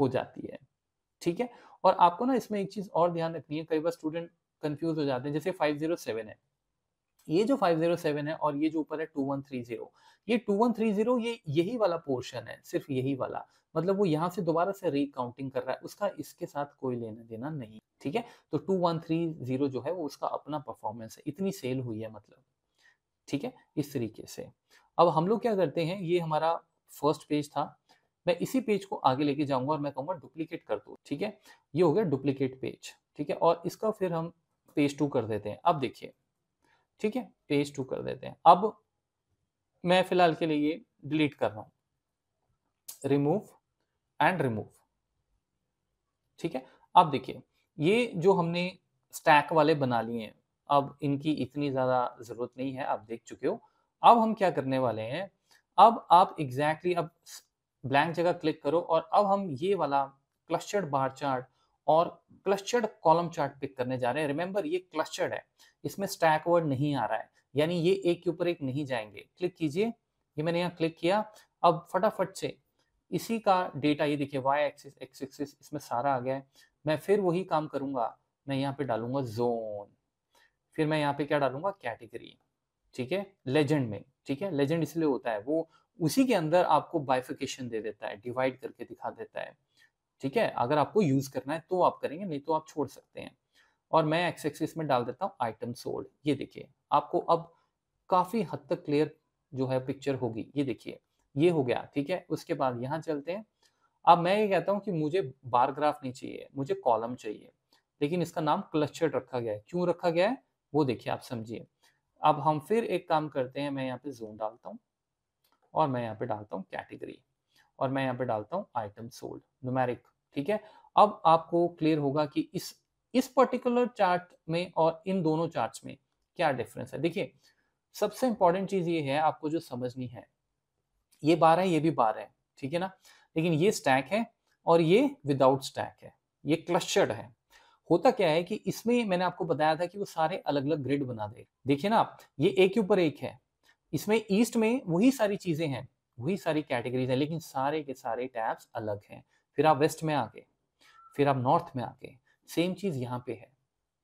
हो जाती है ठीक है और आपको ना इसमें एक चीज और ध्यान रखनी है कई बार स्टूडेंट कंफ्यूज हो जाते हैं जैसे फाइव है ये जो 507 है और ये जो ऊपर है 2130 ये टू वन थ्री जीरो ये यही वाला पोर्शन है सिर्फ यही वाला मतलब वो यहाँ से दोबारा से रिकाउंटिंग कर रहा है उसका इसके साथ कोई लेना देना नहीं ठीक है तो टू वन थ्री जीरो जो है वो उसका अपना परफॉर्मेंस है इतनी सेल हुई है मतलब ठीक है इस तरीके से अब हम लोग क्या करते हैं ये हमारा फर्स्ट पेज था मैं इसी पेज को आगे लेके जाऊंगा और मैं कहूँगा डुप्लीकेट कर दो ठीक है ये हो गया डुप्लीकेट पेज ठीक है और इसका फिर हम पेज टू कर देते हैं अब देखिए ठीक है पेज टू कर देते हैं अब मैं फिलहाल के लिए ये डिलीट कर रहा हूं रिमूव एंड रिमूव ठीक है अब देखिए ये जो हमने स्टैक वाले बना लिए हैं अब इनकी इतनी ज़्यादा ज़रूरत नहीं है आप देख चुके हो अब हम क्या करने वाले हैं अब आप एग्जैक्टली exactly, अब ब्लैंक जगह क्लिक करो और अब हम ये वाला क्लस्टर्ड बार चार्ट और क्लस्टर्ड कॉलम चार्ट पिक करने जा रहे हैं रिमेंबर ये क्लस्टर्ड है इसमें स्टैक वर्ड नहीं आ रहा है यानी ये एक के ऊपर एक नहीं जाएंगे क्लिक कीजिए ये मैंने यहाँ क्लिक किया अब फटाफट से इसी का डेटा ये देखिए वाई एक्सिस एक्स एक्सिस इसमें सारा आ गया है मैं फिर वही काम करूंगा मैं यहाँ पे डालूंगा जोन फिर मैं यहाँ पे क्या डालूंगा कैटेगरी ठीक है लेजेंड में ठीक है लेजेंड इसलिए होता है वो उसी के अंदर आपको बाइफिकेशन दे देता है डिवाइड करके दिखा देता है ठीक है अगर आपको यूज करना है तो आप करेंगे नहीं तो आप छोड़ सकते हैं और मैं एक्स एक्सिस में डाल देता हूँ आइटम सोल्ड ये देखिए आपको अब काफ़ी हद तक क्लियर जो है पिक्चर होगी ये देखिए ये हो गया ठीक है उसके बाद यहाँ चलते हैं अब मैं ये कहता हूँ कि मुझे बार ग्राफ नहीं चाहिए मुझे कॉलम चाहिए लेकिन इसका नाम क्लस्टर्ड रखा गया है क्यों रखा गया है वो देखिए आप समझिए अब हम फिर एक काम करते हैं मैं यहाँ पे जोन डालता हूँ और मैं यहाँ पे डालता हूँ कैटेगरी और मैं यहाँ पे डालता हूँ आइटम सोल्ड नुमेरिक ठीक है अब आपको क्लियर होगा कि इस इस पर्टिकुलर चार्ट में और इन दोनों चार्ट में क्या डिफरेंस है देखिए सबसे इंपॉर्टेंट चीज ये है आपको जो समझनी है ये बार है ये भी बार है ठीक है ना लेकिन ये स्टैक है और ये विदाउट स्टैक है ये क्लस्टर्ड है होता क्या है कि इसमें मैंने आपको बताया था कि वो सारे अलग अलग ग्रिड बना दे देखिए ना आप ये एक के ऊपर एक है इसमें ईस्ट में वही सारी चीजें हैं वही सारी कैटेगरीज हैं लेकिन सारे के सारे टैब्स अलग हैं फिर आप वेस्ट में आके फिर आप नॉर्थ में आके सेम चीज यहाँ पे है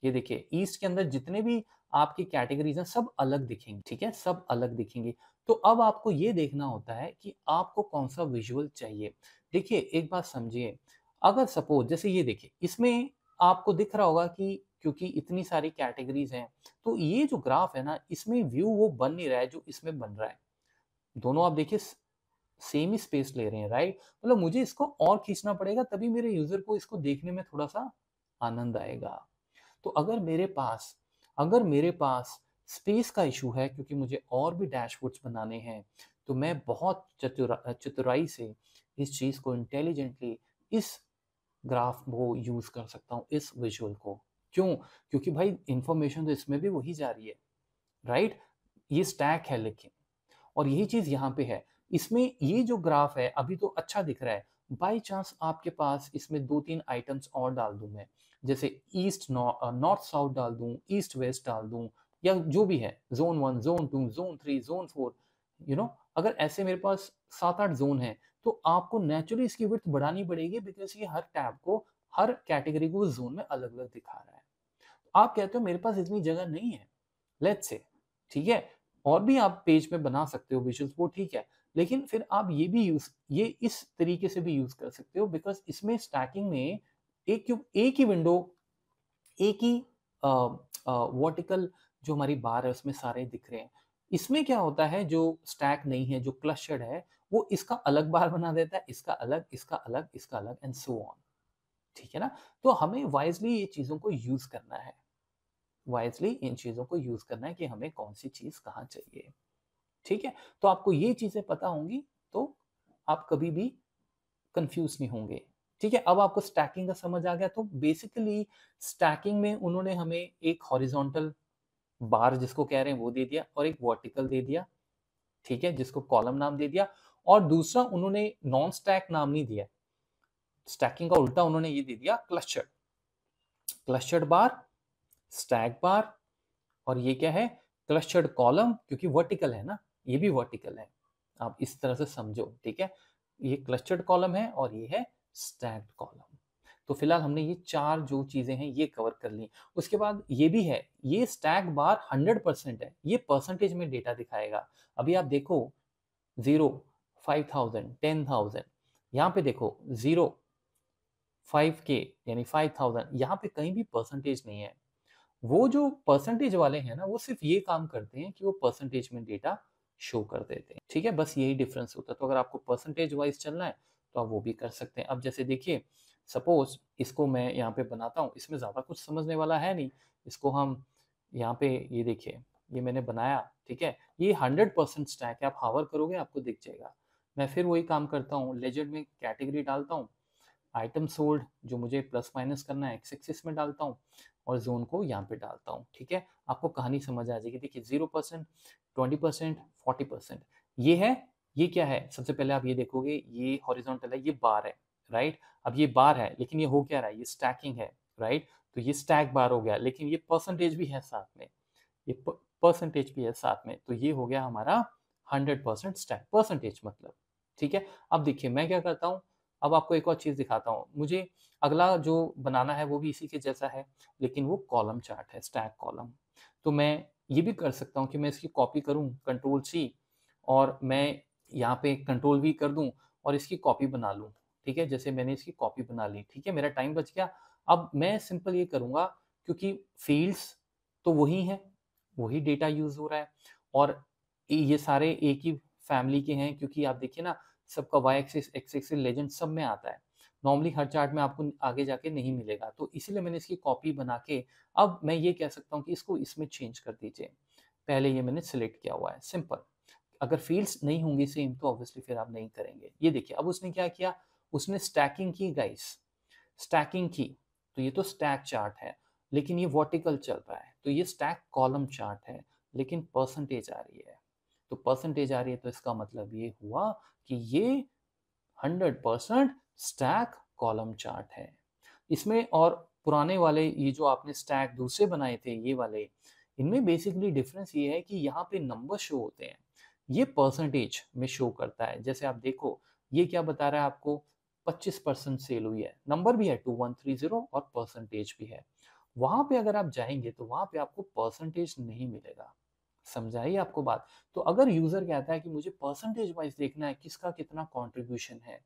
ये देखिए ईस्ट के अंदर जितने भी आपकी कैटेगरीज हैं सब अलग दिखेंगे ठीक है सब अलग दिखेंगे तो अब आपको ये देखना होता है कि आपको कौन सा विजुअल चाहिए देखिए एक बात समझिए अगर सपोज जैसे ये देखिए इसमें आपको दिख रहा होगा कि क्योंकि इतनी सारी कैटेगरीज हैं तो ये जो ग्राफ है ना इसमें व्यू वो बन नहीं रहा है जो इसमें बन रहा है दोनों आप देखिए सेम ही स्पेस ले रहे हैं राइट मतलब मुझे इसको और खींचना पड़ेगा तभी मेरे यूजर को इसको देखने में थोड़ा सा आनंद आएगा तो अगर मेरे पास अगर मेरे पास स्पेस का इशू है क्योंकि मुझे और भी डैशबोर्ड्स बनाने हैं तो मैं बहुत चतुरा चतुराई से इस चीज़ को इंटेलिजेंटली इस ग्राफ को यूज़ कर सकता हूँ इस विजुअल को क्यों क्योंकि भाई इंफॉर्मेशन तो इसमें भी वही जा रही है राइट ये स्टैक है लेकिन और यही चीज़ यहाँ पे है इसमें ये जो ग्राफ है अभी तो अच्छा दिख रहा है बाई चांस आपके पास इसमें दो तीन आइटम्स और डाल दूँ मैं जैसे ईस्ट नॉर्थ साउथ डाल दूँ ईस्ट वेस्ट डाल दूँ या जो भी है zone one zone two zone three zone four you know अगर ऐसे मेरे पास सात आठ जोन है तो आपको नेचुरली इसकी विर्थ बढ़ानी पड़ेगी बिकॉज ये हर टैब को हर कैटेगरी को जोन में अलग अलग दिखा रहा है आप कहते हो मेरे पास इतनी जगह नहीं है लेट्स से ठीक है और भी आप पेज में बना सकते हो विजुअल्स वो ठीक है लेकिन फिर आप ये भी यूज ये इस तरीके से भी यूज कर सकते हो बिकॉज इसमें स्टैकिंग में एक क्यूब एक ही विंडो एक ही वर्टिकल जो हमारी बार है उसमें सारे दिख रहे हैं इसमें क्या होता है जो स्टैक नहीं है जो क्लस्टर्ड है वो इसका अलग बार बना देता है इसका अलग इसका अलग इसका अलग एंड सो ऑन ठीक है ना तो हमें वाइजली ये चीज़ों को यूज़ करना है वाइजली इन चीज़ों को यूज़ करना है कि हमें कौन सी चीज़ कहाँ चाहिए ठीक है तो आपको ये चीज़ें पता होंगी तो आप कभी भी कंफ्यूज नहीं होंगे ठीक है अब आपको स्टैकिंग का समझ आ गया तो बेसिकली स्टैकिंग में उन्होंने हमें एक हॉरिजॉन्टल बार जिसको कह रहे हैं वो दे दिया और एक वर्टिकल दे दिया ठीक है जिसको कॉलम नाम दे दिया और दूसरा उन्होंने नॉन स्टैक नाम नहीं दिया स्टैकिंग का उल्टा उन्होंने ये दे दिया clustered clustered bar stack bar और ये क्या है क्लस्टर्ड कॉलम क्योंकि वर्टिकल है ना ये भी वर्टिकल है आप इस तरह से समझो ठीक है ये क्लस्टर्ड कॉलम है और ये है स्टैक्ड कॉलम तो फिलहाल हमने ये चार जो चीज़ें हैं ये कवर कर ली उसके बाद ये भी है ये स्टैक बार 100 परसेंट है ये परसेंटेज में डेटा दिखाएगा अभी आप देखो zero five thousand ten thousand यहाँ पे देखो ज़ीरो फाइव के यानी फाइव थाउजेंड यहाँ पे कहीं भी परसेंटेज नहीं है वो जो परसेंटेज वाले हैं ना वो सिर्फ ये काम करते हैं कि वो परसेंटेज में डेटा शो कर देते हैं ठीक है बस यही डिफरेंस होता है तो अगर आपको परसेंटेज वाइज चलना है तो आप वो भी कर सकते हैं अब जैसे देखिए सपोज इसको मैं यहाँ पे बनाता हूँ इसमें ज़्यादा कुछ समझने वाला है नहीं इसको हम यहाँ पे ये देखिए ये मैंने बनाया ठीक है ये हंड्रेड परसेंट स्टैक है आप हावर करोगे आपको दिख जाएगा मैं फिर वही काम करता हूँ लेजेंड में कैटेगरी डालता हूँ आइटम सोल्ड जो मुझे प्लस माइनस करना है एक्स एक्सिस में डालता हूँ और जोन को यहाँ पे डालता हूँ ठीक है आपको कहानी समझ आ जाएगी देखिए zero percent twenty percent forty percent ये है ये क्या है सबसे पहले आप ये देखोगे ये हॉरिजॉन्टल है ये बार है राइट अब ये बार है लेकिन ये हो क्या रहा है ये स्टैकिंग है राइट तो ये स्टैक बार हो गया लेकिन ये परसेंटेज भी है साथ में ये परसेंटेज भी है साथ में तो ये हो गया हमारा हंड्रेड परसेंट स्टैक परसेंटेज मतलब ठीक है अब देखिए मैं क्या करता हूँ अब आपको एक और चीज़ दिखाता हूँ मुझे अगला जो बनाना है वो भी इसी के जैसा है लेकिन वो कॉलम चार्ट है स्टैक कॉलम तो मैं ये भी कर सकता हूँ कि मैं इसकी कॉपी करूँ कंट्रोल सी और मैं यहाँ पे कंट्रोल वी कर दूँ और इसकी कॉपी बना लूँ ठीक है जैसे मैंने इसकी कॉपी बना ली ठीक है मेरा टाइम बच गया अब मैं सिंपल ये करूँगा क्योंकि फील्ड्स तो वही हैं वही डेटा यूज हो रहा है और ये सारे एक ही फैमिली के हैं क्योंकि आप देखिए ना सबका Y axis X axis legend सब में आता है नॉर्मली हर चार्ट में आपको आगे जाके नहीं मिलेगा तो इसीलिए मैंने इसकी कॉपी बना के अब मैं ये कह सकता हूँ कि इसको इसमें चेंज कर दीजिए पहले ये मैंने सिलेक्ट किया हुआ है सिंपल अगर फील्ड्स नहीं होंगी सेम तो ऑब्वियसली फिर आप नहीं करेंगे ये देखिए अब उसने क्या किया उसने स्टैकिंग की गाइस स्टैकिंग की तो ये तो स्टैक चार्ट है लेकिन ये वर्टिकल चल रहा है तो ये स्टैक कॉलम चार्ट है लेकिन परसेंटेज आ रही है तो परसेंटेज आ रही है तो इसका मतलब ये हुआ कि ये hundred percent stack column chart है इसमें और पुराने वाले ये जो आपने स्टैक दूसरे बनाए थे ये वाले इनमें बेसिकली डिफरेंस ये है कि यहाँ पे नंबर शो होते हैं ये परसेंटेज में शो करता है जैसे आप देखो ये क्या बता रहा है आपको 25 परसेंट सेल हुई है नंबर भी है टू वन थ्री जीरो और परसेंटेज भी है वहां पे अगर आप जाएंगे तो वहां पे आपको परसेंटेज नहीं मिलेगा समझाइए आपको बात तो अगर यूजर कहता है कि मुझे परसेंटेज वाइज देखना है किसका कितना कॉन्ट्रीब्यूशन है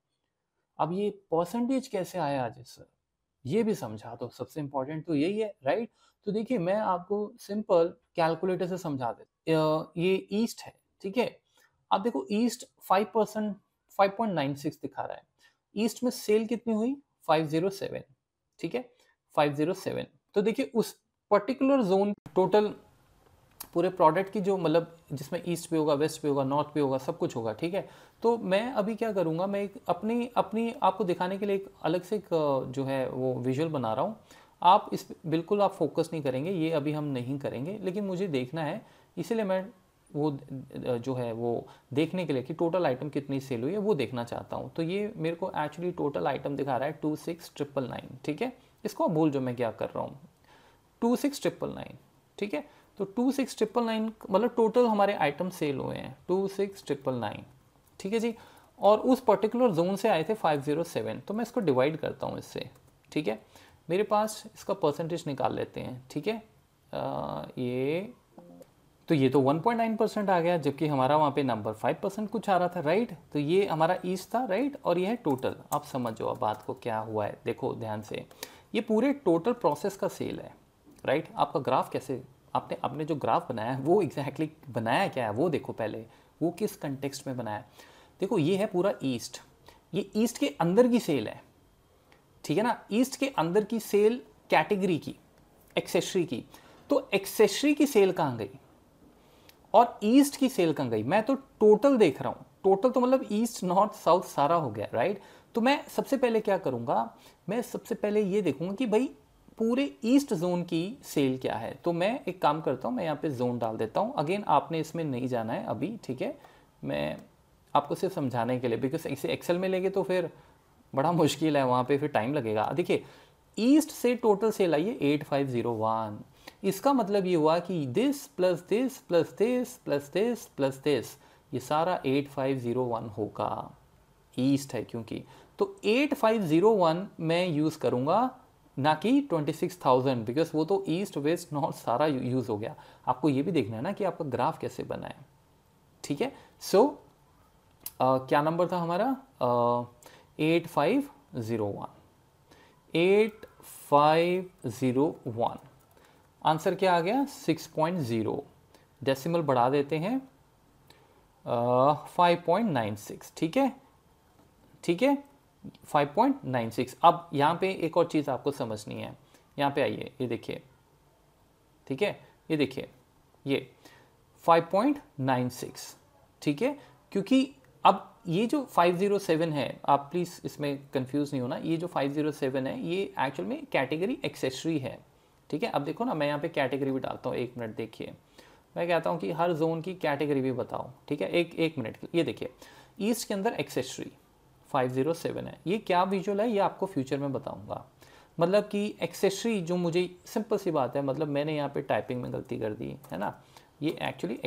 अब ये परसेंटेज कैसे आया आज सर ये भी समझा दो सबसे इंपॉर्टेंट तो यही है राइट तो देखिए मैं आपको सिंपल कैलकुलेटर से समझा दे ये ईस्ट है ठीक है आप देखो east five percent five point nine six दिखा रहा है ईस्ट में सेल कितनी हुई फाइव जीरो सेवन ठीक है फाइव जीरो सेवन तो देखिए उस पर्टिकुलर जोन टोटल पूरे प्रोडक्ट की जो मतलब जिसमें ईस्ट पे होगा वेस्ट पे होगा नॉर्थ पे होगा सब कुछ होगा ठीक है तो मैं अभी क्या करूँगा मैं एक अपनी अपनी आपको दिखाने के लिए एक अलग से एक जो है वो विजुअल बना रहा हूँ आप इस बिल्कुल आप फोकस नहीं करेंगे ये अभी हम नहीं करेंगे लेकिन मुझे देखना है इसीलिए मैं वो जो है वो देखने के लिए कि टोटल आइटम कितनी सेल हुई है वो देखना चाहता हूँ तो ये मेरे को एक्चुअली टोटल आइटम दिखा रहा है टू सिक्स ट्रिपल नाइन ठीक है इसको भूल जो मैं क्या कर रहा हूँ टू सिक्स ट्रिपल नाइन ठीक है तो टू सिक्स ट्रिपल नाइन मतलब टोटल हमारे आइटम सेल हुए हैं टू सिक्स ट्रिपल नाइन ठीक है जी और उस पर्टिकुलर जोन से आए थे फाइव जीरो सेवन तो मैं इसको डिवाइड करता हूँ इससे ठीक है मेरे पास इसका परसेंटेज निकाल लेते हैं ठीक है ये तो ये तो 1.9 परसेंट आ गया जबकि हमारा वहाँ पे नंबर 5 परसेंट कुछ आ रहा था राइट तो ये हमारा ईस्ट था राइट और ये है टोटल आप समझ जाओ बात को क्या हुआ है देखो ध्यान से ये पूरे टोटल प्रोसेस का सेल है राइट आपका ग्राफ कैसे आपने आपने जो ग्राफ बनाया है वो एग्जैक्टली exactly बनाया क्या है वो देखो पहले वो किस कंटेक्स्ट में बनाया देखो ये है पूरा ईस्ट ये ईस्ट के अंदर की सेल है ठीक है ना ईस्ट के अंदर की सेल कैटेगरी की एक्सेसरी की तो एक्सेसरी की सेल कहाँ गई और ईस्ट की सेल कहाँ गई मैं तो टोटल देख रहा हूँ टोटल तो मतलब ईस्ट नॉर्थ साउथ सारा हो गया राइट तो मैं सबसे पहले क्या करूँगा मैं सबसे पहले ये देखूँगा कि भाई पूरे ईस्ट जोन की सेल क्या है तो मैं एक काम करता हूँ मैं यहाँ पे जोन डाल देता हूँ अगेन आपने इसमें नहीं जाना है अभी ठीक है मैं आपको सिर्फ समझाने के लिए बिकॉज इसे एक्सेल में लेंगे तो फिर बड़ा मुश्किल है वहाँ पे फिर टाइम लगेगा देखिए ईस्ट से टोटल सेल आई है एट फाइव जीरो वन इसका मतलब ये हुआ कि this plus this plus this plus this plus this ये सारा 8501 होगा ईस्ट है क्योंकि तो 8501 मैं यूज़ करूँगा ना कि 26,000 बिकॉज वो तो ईस्ट वेस्ट नॉर्थ सारा यूज़ हो गया आपको ये भी देखना है ना कि आपका ग्राफ कैसे बना है ठीक है सो uh, क्या नंबर था हमारा eight five zero one eight five zero one answer क्या आ गया 6.0 डेसिमल बढ़ा देते हैं फाइव पॉइंट नाइन सिक्स ठीक है ठीक है फाइव पॉइंट नाइन सिक्स अब यहाँ पे एक और चीज़ आपको समझनी है यहाँ पे आइए ये देखिए ठीक है ये देखिए ये फाइव पॉइंट नाइन सिक्स ठीक है क्योंकि अब ये जो 507 है आप प्लीज़ इसमें कंफ्यूज नहीं होना ये जो 507 है ये एक्चुअल में कैटेगरी एक्सेसरी है ठीक है अब देखो ना मैं यहाँ पे कैटेगरी भी डालता हूँ एक मिनट देखिए मैं कहता हूँ कि हर जोन की कैटेगरी भी बताओ ठीक है एक एक मिनट ये देखिए ईस्ट के अंदर एक्सेसरी 507 है ये क्या विजुअल है ये आपको फ्यूचर में बताऊंगा मतलब कि एक्सेसरी जो मुझे सिंपल सी बात है मतलब मैंने यहाँ पे टाइपिंग में गलती कर दी है ना ये एक्चुअली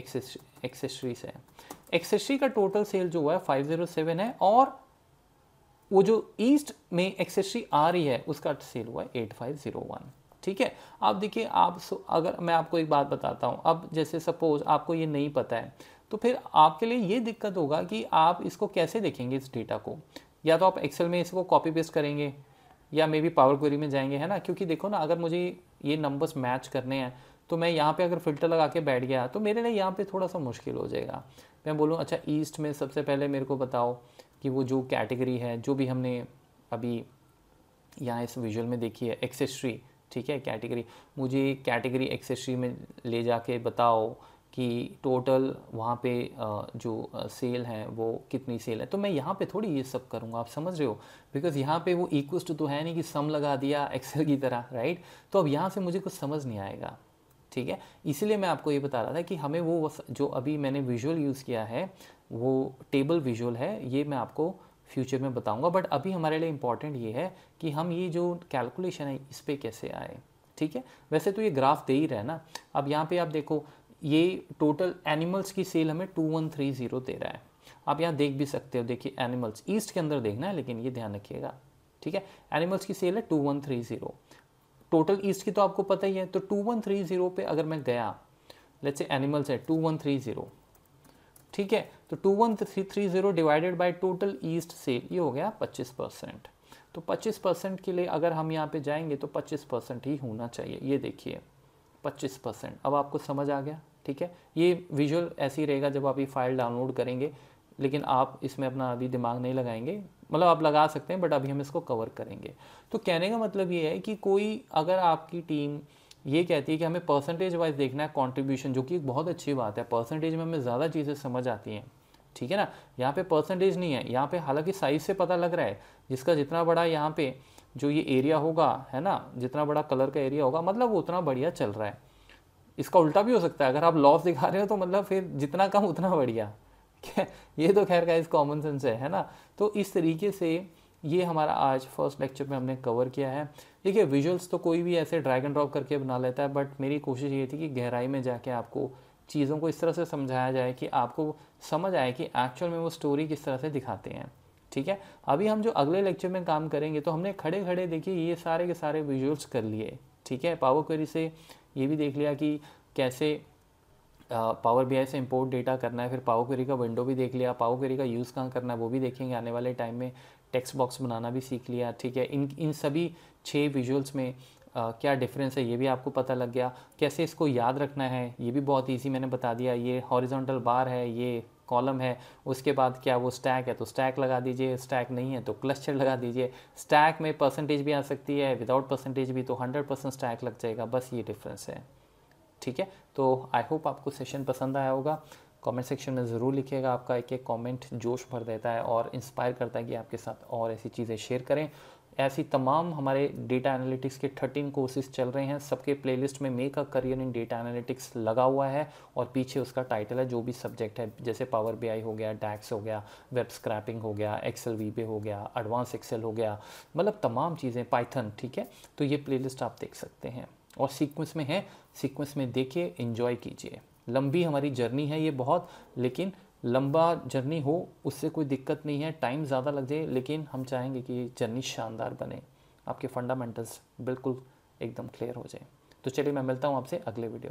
एक्सेसरीज है एक्सेसरी का टोटल सेल जो हुआ है सेवन है और वो जो ईस्ट में एक्सेसरी आ रही है उसका सेल हुआ है एट फाइव जीरो वन ठीक है अब देखिए आप अगर मैं आपको एक बात बताता हूँ अब जैसे सपोज आपको ये नहीं पता है तो फिर आपके लिए ये दिक्कत होगा कि आप इसको कैसे देखेंगे इस डेटा को या तो आप एक्सेल में इसको कॉपी पेस्ट करेंगे या मे बी पावर क्वेरी में जाएंगे है ना क्योंकि देखो ना अगर मुझे ये नंबर्स मैच करने हैं तो मैं यहाँ पे अगर फिल्टर लगा के बैठ गया तो मेरे लिए यहाँ पे थोड़ा सा मुश्किल हो जाएगा मैं बोलूँ अच्छा ईस्ट में सबसे पहले मेरे को बताओ कि वो जो कैटेगरी है जो भी हमने अभी यहाँ इस विजुअल में देखी है एक्सेसरी ठीक है कैटेगरी मुझे कैटेगरी एक्सेसरी में ले जाके बताओ कि टोटल वहाँ पे जो सेल है वो कितनी सेल है तो मैं यहाँ पे थोड़ी ये सब करूँगा आप समझ रहे हो बिकॉज यहाँ पे वो इक्वस्ट तो है नहीं कि सम लगा दिया एक्सेल की तरह राइट तो अब यहाँ से मुझे कुछ समझ नहीं आएगा ठीक है इसीलिए मैं आपको ये बता रहा था कि हमें वो जो अभी मैंने विजुअल यूज़ किया है वो टेबल विजुअल है ये मैं आपको फ्यूचर में बताऊंगा बट अभी हमारे लिए इम्पॉर्टेंट ये है कि हम ये जो कैलकुलेशन है इस पर कैसे आए ठीक है वैसे तो ये ग्राफ दे ही रहे ना अब यहाँ पे आप देखो ये टोटल एनिमल्स की सेल हमें टू वन थ्री ज़ीरो दे रहा है आप यहाँ देख भी सकते हो देखिए एनिमल्स ईस्ट के अंदर देखना है लेकिन ये ध्यान रखिएगा ठीक है एनिमल्स की सेल है two one three zero total east की तो आपको पता ही है तो टू वन थ्री ज़ीरो पर अगर मैं गया लेट्स से एनिमल्स है टू वन थ्री ज़ीरो ठीक है तो two one three three zero divided by total east sale ये हो गया पच्चीस परसेंट तो पच्चीस परसेंट के लिए अगर हम यहाँ पे जाएंगे तो पच्चीस परसेंट ही होना चाहिए ये देखिए पच्चीस परसेंट अब आपको समझ आ गया ठीक है ये विजुअल ऐसे ही रहेगा जब आप ये फाइल डाउनलोड करेंगे लेकिन आप इसमें अपना अभी दिमाग नहीं लगाएंगे मतलब आप लगा सकते हैं बट अभी हम इसको कवर करेंगे तो कहने का मतलब ये है कि कोई अगर आपकी टीम ये कहती है कि हमें परसेंटेज वाइज देखना है कॉन्ट्रीब्यूशन जो कि एक बहुत अच्छी बात है परसेंटेज में हमें ज़्यादा चीज़ें समझ आती हैं ठीक है ना यहाँ पे परसेंटेज नहीं है यहाँ पे हालांकि साइज से पता लग रहा है जिसका जितना बड़ा यहाँ पे जो ये एरिया होगा है ना जितना बड़ा कलर का एरिया होगा मतलब वो उतना बढ़िया चल रहा है इसका उल्टा भी हो सकता है अगर आप लॉस दिखा रहे हो तो मतलब फिर जितना कम उतना बढ़िया (laughs) ये तो खैर का इस कॉमन सेंस है है ना तो इस तरीके से ये हमारा आज फर्स्ट लेक्चर में हमने कवर किया है देखिए विजुअल्स तो कोई भी ऐसे ड्रैग एंड ड्रॉप करके बना लेता है बट मेरी कोशिश ये थी कि गहराई में जाके आपको चीज़ों को इस तरह से समझाया जाए कि आपको समझ आए कि एक्चुअल में वो स्टोरी किस तरह से दिखाते हैं ठीक है अभी हम जो अगले लेक्चर में काम करेंगे तो हमने खड़े खड़े देखिए ये सारे के सारे विजुअल्स कर लिए ठीक है पावर क्वेरी से ये भी देख लिया कि कैसे पावर बी आई से इंपोर्ट डेटा करना है फिर पावर क्वेरी का विंडो भी देख लिया पावर क्वेरी का यूज़ कहाँ करना है वो भी देखेंगे आने वाले टाइम में टेक्स्ट बॉक्स बनाना भी सीख लिया ठीक है इन इन सभी छः विजुअल्स में Uh, क्या डिफरेंस है ये भी आपको पता लग गया कैसे इसको याद रखना है ये भी बहुत ईजी मैंने बता दिया ये हॉरिजॉन्टल बार है ये कॉलम है उसके बाद क्या वो स्टैक है तो स्टैक लगा दीजिए स्टैक नहीं है तो क्लस्टर लगा दीजिए स्टैक में परसेंटेज भी आ सकती है विदाउट परसेंटेज भी तो हंड्रेड परसेंट स्टैक लग जाएगा बस ये डिफरेंस है ठीक है तो आई होप आपको सेशन पसंद आया होगा कमेंट सेक्शन में ज़रूर लिखिएगा आपका एक एक कमेंट जोश भर देता है और इंस्पायर करता है कि आपके साथ और ऐसी चीज़ें शेयर करें ऐसी तमाम हमारे डेटा एनालिटिक्स के थर्टीन कोर्सेज चल रहे हैं सबके प्लेलिस्ट में make a career in data analytics लगा हुआ है और पीछे उसका टाइटल है जो भी सब्जेक्ट है जैसे पावर बी हो गया डैक्स हो गया वेब स्क्रैपिंग हो गया एक्सेल वीपे हो गया एडवांस एक्सेल हो गया मतलब तमाम चीज़ें पाइथन ठीक है तो ये प्ले आप देख सकते हैं और सीक्वेंस में है सीक्वेंस में देखिए इन्जॉय कीजिए लंबी हमारी जर्नी है ये बहुत लेकिन लंबा जर्नी हो उससे कोई दिक्कत नहीं है टाइम ज़्यादा लग जाए लेकिन हम चाहेंगे कि ये जर्नी शानदार बने आपके फंडामेंटल्स बिल्कुल एकदम क्लियर हो जाए तो चलिए मैं मिलता हूँ आपसे अगले वीडियो में